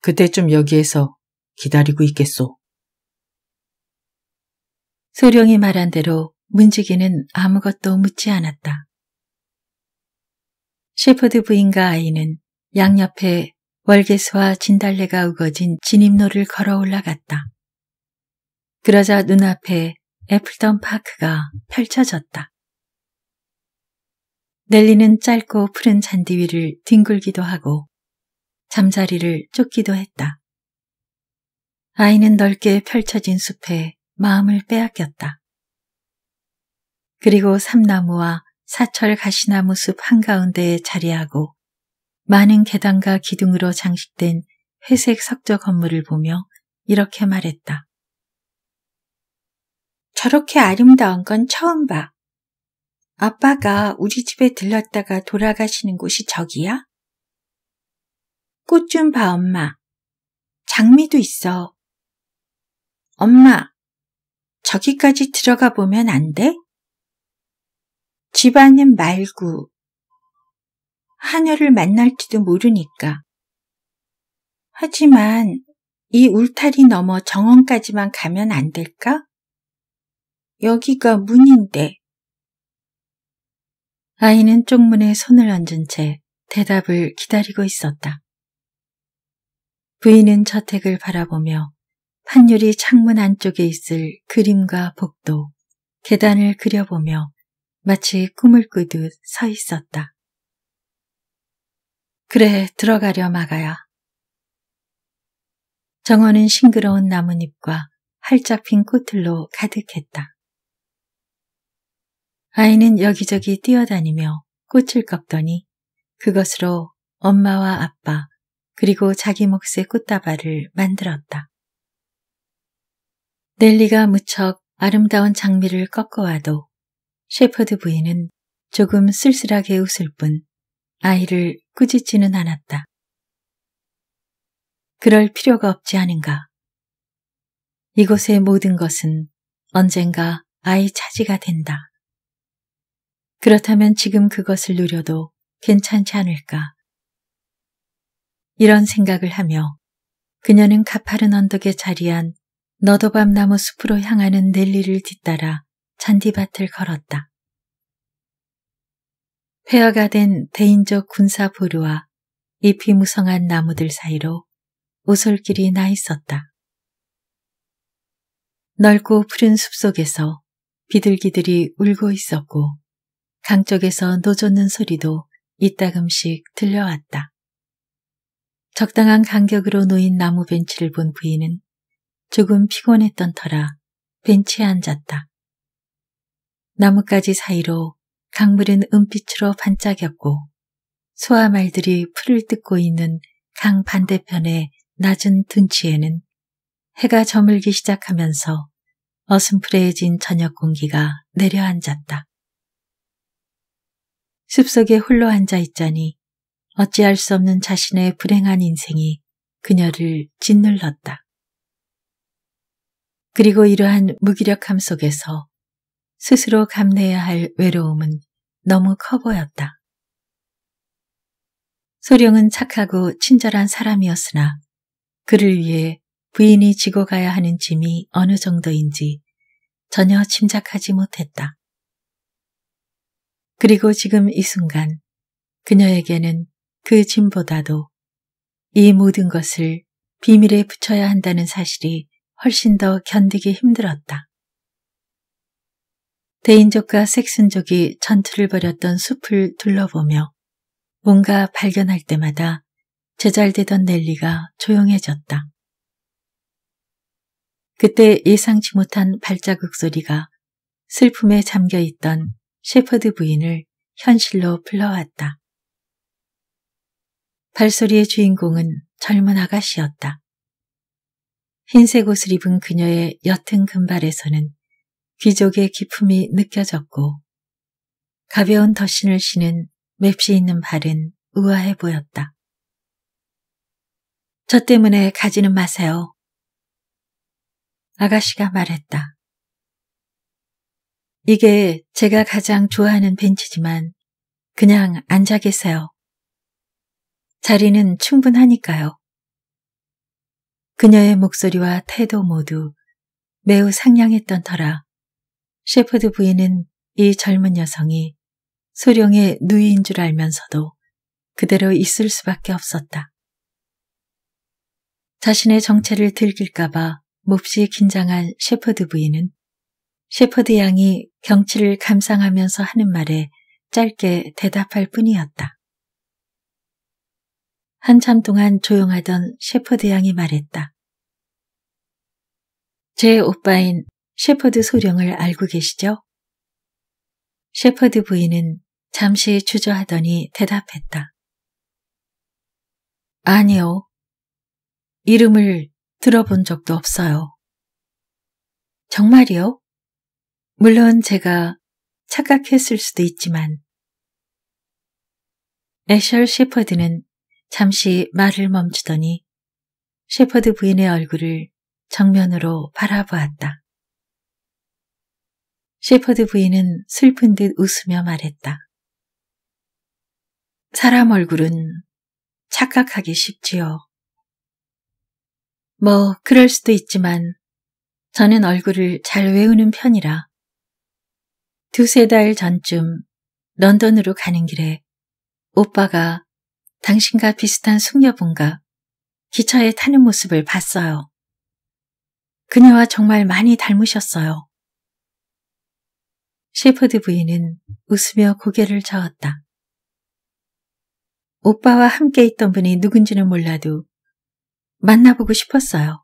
그때쯤 여기에서 기다리고 있겠소. 소령이 말한 대로 문지기는 아무것도 묻지 않았다. 셰퍼드 부인과 아이는 양옆에 월계수와 진달래가 우거진 진입로를 걸어 올라갔다. 그러자 눈앞에 애플던 파크가 펼쳐졌다. 넬리는 짧고 푸른 잔디 위를 뒹굴기도 하고 잠자리를 쫓기도 했다. 아이는 넓게 펼쳐진 숲에 마음을 빼앗겼다. 그리고 삼나무와 사철 가시나무 숲 한가운데에 자리하고 많은 계단과 기둥으로 장식된 회색 석조 건물을 보며 이렇게 말했다. 저렇게 아름다운 건 처음 봐. 아빠가 우리 집에 들렀다가 돌아가시는 곳이 저기야? 꽃 좀 봐, 엄마. 장미도 있어. 엄마, 저기까지 들어가 보면 안 돼? 집안은 말고 하녀를 만날지도 모르니까. 하지만 이 울타리 넘어 정원까지만 가면 안 될까? 여기가 문인데. 아이는 쪽문에 손을 얹은 채 대답을 기다리고 있었다. 부인은 저택을 바라보며 판율이 창문 안쪽에 있을 그림과 복도, 계단을 그려보며 마치 꿈을 꾸듯 서 있었다. 그래, 들어가려 막아야 정원은 싱그러운 나뭇잎과 활짝 핀 꽃들로 가득했다. 아이는 여기저기 뛰어다니며 꽃을 꺾더니 그것으로 엄마와 아빠 그리고 자기 몫의 꽃다발을 만들었다. 넬리가 무척 아름다운 장미를 꺾어와도 셰퍼드 부인은 조금 쓸쓸하게 웃을 뿐 아이를 꾸짖지는 않았다. 그럴 필요가 없지 않은가. 이곳의 모든 것은 언젠가 아이 차지가 된다. 그렇다면 지금 그것을 누려도 괜찮지 않을까. 이런 생각을 하며 그녀는 가파른 언덕에 자리한 너도밤나무 숲으로 향하는 넬리를 뒤따라 잔디밭을 걸었다. 폐허가 된 대인적 군사 보루와 잎이 무성한 나무들 사이로 오솔길이 나 있었다. 넓고 푸른 숲속에서 비둘기들이 울고 있었고 강쪽에서 노젓는 소리도 이따금씩 들려왔다. 적당한 간격으로 놓인 나무 벤치를 본 부인은 조금 피곤했던 터라 벤치에 앉았다. 나뭇가지 사이로 강물은 은빛으로 반짝였고 소아말들이 풀을 뜯고 있는 강 반대편의 낮은 둔치에는 해가 저물기 시작하면서 어슴푸레해진 저녁 공기가 내려앉았다. 숲속에 홀로 앉아 있자니 어찌할 수 없는 자신의 불행한 인생이 그녀를 짓눌렀다. 그리고 이러한 무기력함 속에서 스스로 감내야 해할 외로움은 너무 커 보였다. 소령은 착하고 친절한 사람이었으나 그를 위해 부인이 지고 가야 하는 짐이 어느 정도인지 전혀 짐작하지 못했다. 그리고 지금 이 순간 그녀에게는 그 짐보다도 이 모든 것을 비밀에 붙여야 한다는 사실이 훨씬 더 견디기 힘들었다. 대인족과 색슨족이 전투를 벌였던 숲을 둘러보며 뭔가 발견할 때마다 제잘되던 넬리가 조용해졌다. 그때 예상치 못한 발자국 소리가 슬픔에 잠겨있던 셰퍼드 부인을 현실로 불러왔다. 발소리의 주인공은 젊은 아가씨였다. 흰색 옷을 입은 그녀의 옅은 금발에서는 귀족의 기품이 느껴졌고 가벼운 덧신을 신은 맵시 있는 발은 우아해 보였다. 저 때문에 가지는 마세요. 아가씨가 말했다. 이게 제가 가장 좋아하는 벤치지만 그냥 앉아 계세요. 자리는 충분하니까요. 그녀의 목소리와 태도 모두 매우 상냥했던 터라 셰퍼드 부인은 이 젊은 여성이 소령의 누이인 줄 알면서도 그대로 있을 수밖에 없었다. 자신의 정체를 들킬까봐 몹시 긴장한 셰퍼드 부인은 셰퍼드 양이 경치를 감상하면서 하는 말에 짧게 대답할 뿐이었다. 한참 동안 조용하던 셰퍼드 양이 말했다. 제 오빠인 셰퍼드 소령을 알고 계시죠? 셰퍼드 부인은 잠시 주저하더니 대답했다. 아니요. 이름을 들어본 적도 없어요. 정말이요? 물론 제가 착각했을 수도 있지만. 애셜 셰퍼드는 잠시 말을 멈추더니 셰퍼드 부인의 얼굴을 정면으로 바라보았다. 셰퍼드 부인은 슬픈 듯 웃으며 말했다. 사람 얼굴은 착각하기 쉽지요. 뭐, 그럴 수도 있지만 저는 얼굴을 잘 외우는 편이라 두세 달 전쯤 런던으로 가는 길에 오빠가 당신과 비슷한 숙녀분과 기차에 타는 모습을 봤어요. 그녀와 정말 많이 닮으셨어요. 셰퍼드 부인은 웃으며 고개를 저었다. 오빠와 함께 있던 분이 누군지는 몰라도 만나보고 싶었어요.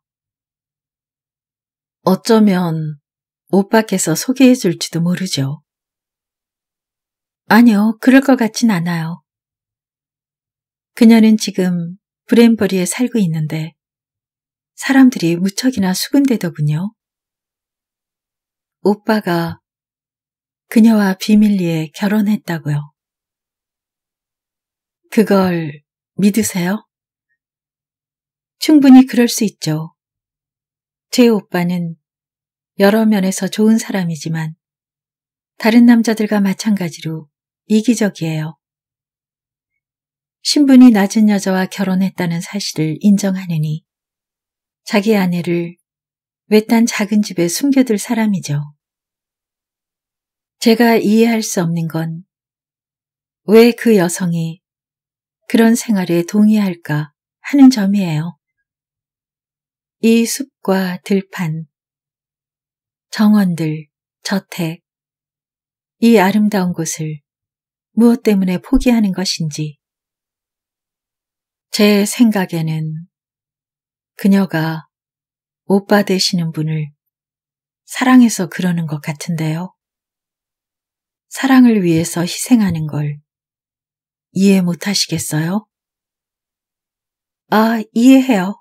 어쩌면 오빠께서 소개해 줄지도 모르죠. 아니요, 그럴 것 같진 않아요. 그녀는 지금 브랜버리에 살고 있는데 사람들이 무척이나 수근대더군요. 오빠가 그녀와 비밀리에 결혼했다고요. 그걸 믿으세요? 충분히 그럴 수 있죠. 제 오빠는 여러 면에서 좋은 사람이지만 다른 남자들과 마찬가지로 이기적이에요. 신분이 낮은 여자와 결혼했다는 사실을 인정하느니 자기 아내를 외딴 작은 집에 숨겨둘 사람이죠. 제가 이해할 수 없는 건 왜 그 여성이 그런 생활에 동의할까 하는 점이에요. 이 숲과 들판, 정원들, 저택, 이 아름다운 곳을 무엇 때문에 포기하는 것인지 제 생각에는 그녀가 오빠 되시는 분을 사랑해서 그러는 것 같은데요. 사랑을 위해서 희생하는 걸 이해 못 하시겠어요? 아, 이해해요.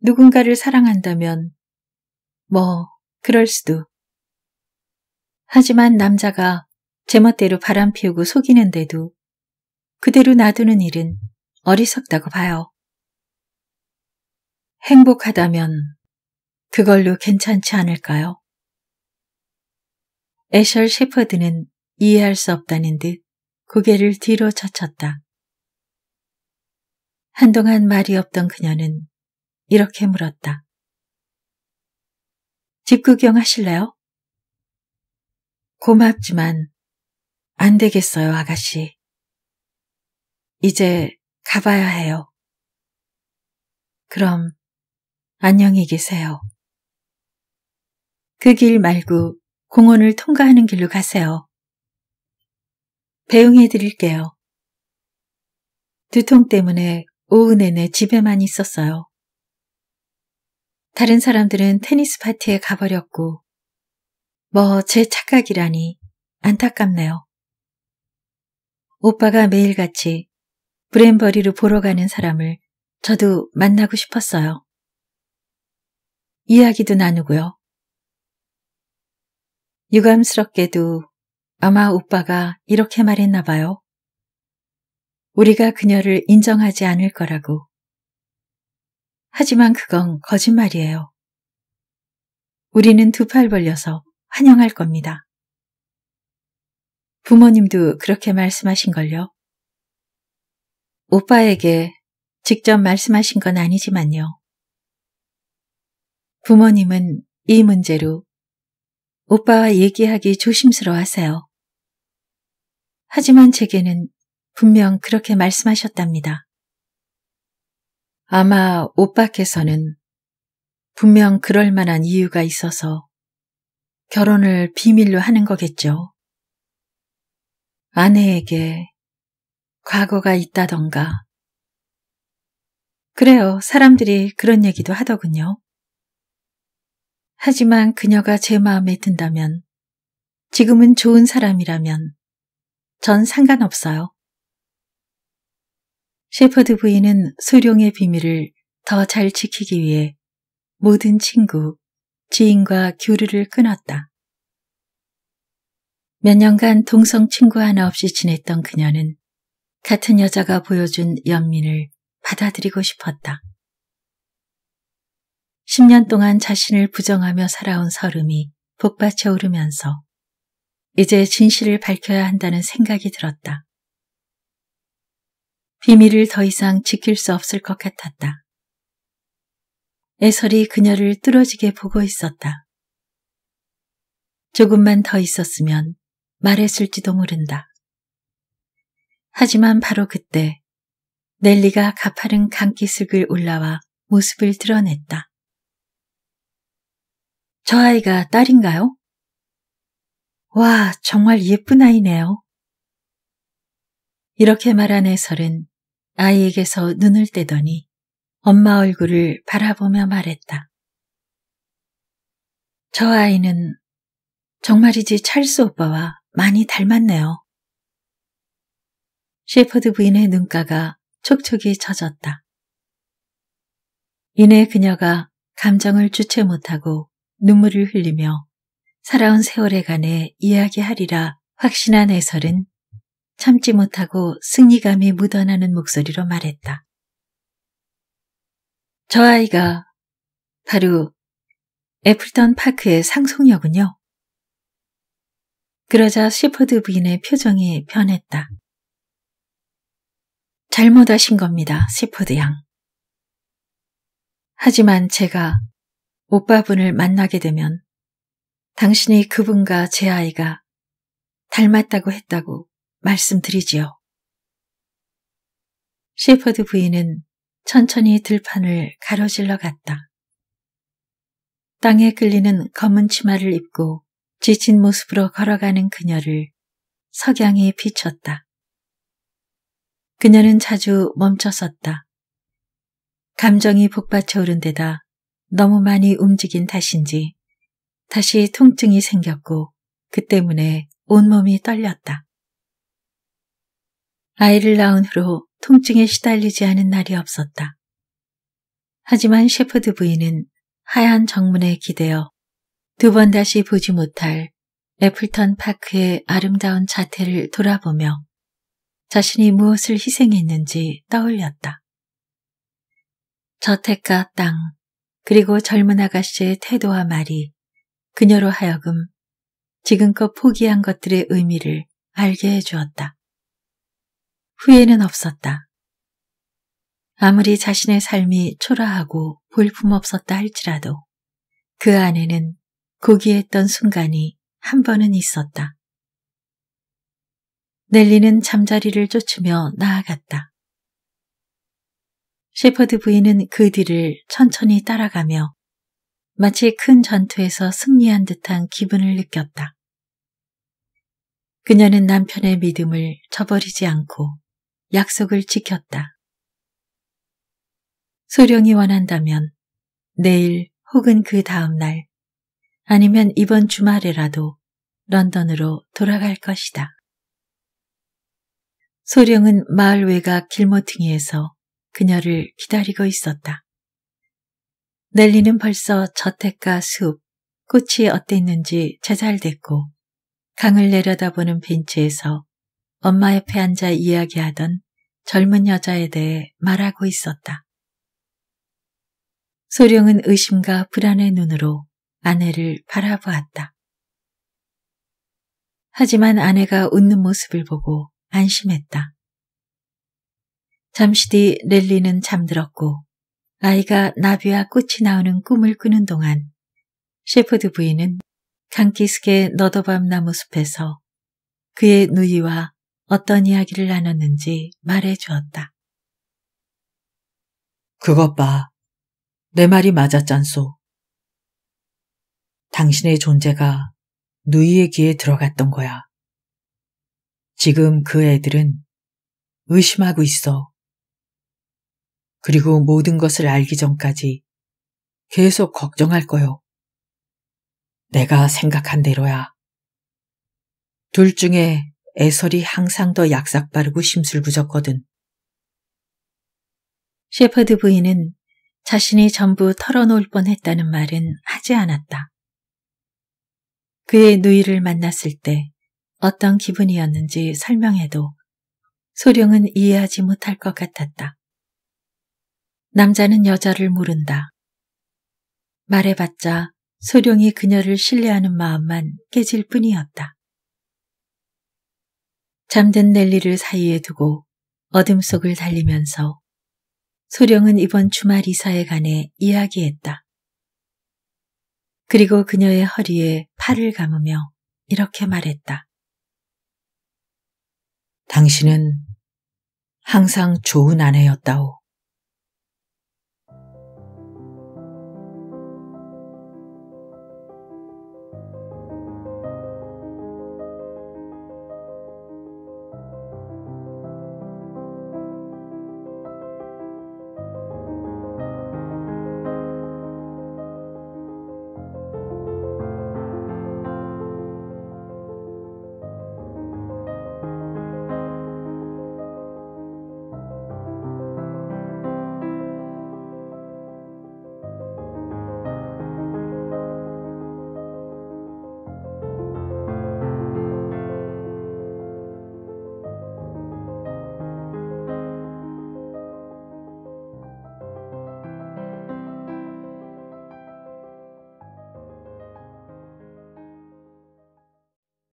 누군가를 사랑한다면, 뭐, 그럴 수도. 하지만 남자가 제멋대로 바람 피우고 속이는데도 그대로 놔두는 일은 어리석다고 봐요. 행복하다면 그걸로 괜찮지 않을까요? 애셜 셰퍼드는 이해할 수 없다는 듯 고개를 뒤로 젖혔다. 한동안 말이 없던 그녀는 이렇게 물었다. 집 구경하실래요? 고맙지만 안 되겠어요, 아가씨. 이제 가봐야 해요. 그럼 안녕히 계세요. 그 길 말고 공원을 통과하는 길로 가세요. 배웅해 드릴게요. 두통 때문에 오후 내내 집에만 있었어요. 다른 사람들은 테니스 파티에 가버렸고, 뭐 제 착각이라니 안타깝네요. 오빠가 매일같이 브랜버리를 보러 가는 사람을 저도 만나고 싶었어요. 이야기도 나누고요. 유감스럽게도 아마 오빠가 이렇게 말했나 봐요. 우리가 그녀를 인정하지 않을 거라고. 하지만 그건 거짓말이에요. 우리는 두 팔 벌려서 환영할 겁니다. 부모님도 그렇게 말씀하신걸요. 오빠에게 직접 말씀하신 건 아니지만요. 부모님은 이 문제로 오빠와 얘기하기 조심스러워 하세요. 하지만 제게는 분명 그렇게 말씀하셨답니다. 아마 오빠께서는 분명 그럴 만한 이유가 있어서 결혼을 비밀로 하는 거겠죠. 아내에게 과거가 있다던가. 그래요. 사람들이 그런 얘기도 하더군요. 하지만 그녀가 제 마음에 든다면, 지금은 좋은 사람이라면, 전 상관없어요. 셰퍼드 부인은 소룡의 비밀을 더 잘 지키기 위해 모든 친구, 지인과 교류를 끊었다. 몇 년간 동성 친구 하나 없이 지냈던 그녀는 같은 여자가 보여준 연민을 받아들이고 싶었다. 10년 동안 자신을 부정하며 살아온 설움이 복받쳐 오르면서 이제 진실을 밝혀야 한다는 생각이 들었다. 비밀을 더 이상 지킬 수 없을 것 같았다. 애설이 그녀를 뚫어지게 보고 있었다. 조금만 더 있었으면 말했을지도 모른다. 하지만 바로 그때 넬리가 가파른 감기슭을 올라와 모습을 드러냈다. 저 아이가 딸인가요? 와, 정말 예쁜 아이네요. 이렇게 말한 애설은 아이에게서 눈을 떼더니 엄마 얼굴을 바라보며 말했다. 저 아이는 정말이지 찰스 오빠와 많이 닮았네요. 셰퍼드 부인의 눈가가 촉촉이 젖었다. 이내 그녀가 감정을 주체 못하고 눈물을 흘리며 살아온 세월에 관해 이야기하리라 확신한 해설은 참지 못하고 승리감이 묻어나는 목소리로 말했다. 저 아이가 바로 애플턴 파크의 상속녀군요. 그러자 시퍼드 부인의 표정이 변했다. 잘못하신 겁니다, 시포드 양. 하지만 제가 오빠분을 만나게 되면 당신이 그분과 제 아이가 닮았다고 했다고 말씀드리지요. 셰포드 부인은 천천히 들판을 가로질러 갔다. 땅에 끌리는 검은 치마를 입고 지친 모습으로 걸어가는 그녀를 석양이 비쳤다. 그녀는 자주 멈춰섰다. 감정이 복받쳐 오른 데다 너무 많이 움직인 탓인지 다시 통증이 생겼고 그 때문에 온몸이 떨렸다. 아이를 낳은 후로 통증에 시달리지 않은 날이 없었다. 하지만 셰퍼드 부인은 하얀 정문에 기대어 두 번 다시 보지 못할 애플턴 파크의 아름다운 자태를 돌아보며 자신이 무엇을 희생했는지 떠올렸다. 저택과 땅, 그리고 젊은 아가씨의 태도와 말이 그녀로 하여금 지금껏 포기한 것들의 의미를 알게 해주었다. 후회는 없었다. 아무리 자신의 삶이 초라하고 볼품없었다 할지라도 그 안에는 고귀했던 순간이 한 번은 있었다. 넬리는 잠자리를 쫓으며 나아갔다. 셰퍼드 부인은 그 뒤를 천천히 따라가며 마치 큰 전투에서 승리한 듯한 기분을 느꼈다. 그녀는 남편의 믿음을 저버리지 않고 약속을 지켰다. 소령이 원한다면 내일 혹은 그 다음날 아니면 이번 주말에라도 런던으로 돌아갈 것이다. 소령은 마을 외곽 길모퉁이에서 그녀를 기다리고 있었다. 넬리는 벌써 저택과 숲, 꽃이 어땠는지 제잘됐고 강을 내려다보는 벤치에서 엄마 옆에 앉아 이야기하던 젊은 여자에 대해 말하고 있었다. 소령은 의심과 불안의 눈으로 아내를 바라보았다. 하지만 아내가 웃는 모습을 보고 안심했다. 잠시 뒤 렐리는 잠들었고 아이가 나비와 꽃이 나오는 꿈을 꾸는 동안 셰퍼드 부인은 강기스의 너더밤 나무 숲에서 그의 누이와 어떤 이야기를 나눴는지 말해 주었다. 그것 봐. 내 말이 맞았잖소. 당신의 존재가 누이의 귀에 들어갔던 거야. 지금 그 애들은 의심하고 있어. 그리고 모든 것을 알기 전까지 계속 걱정할 거요. 내가 생각한 대로야. 둘 중에 애설이 항상 더 약삭빠르고 심술부졌거든 셰퍼드 부인은 자신이 전부 털어놓을 뻔했다는 말은 하지 않았다. 그의 누이를 만났을 때 어떤 기분이었는지 설명해도 소령은 이해하지 못할 것 같았다. 남자는 여자를 모른다. 말해봤자 소령이 그녀를 신뢰하는 마음만 깨질 뿐이었다. 잠든 넬리를 사이에 두고 어둠 속을 달리면서 소령은 이번 주말 이사에 관해 이야기했다. 그리고 그녀의 허리에 팔을 감으며 이렇게 말했다. 당신은 항상 좋은 아내였다오.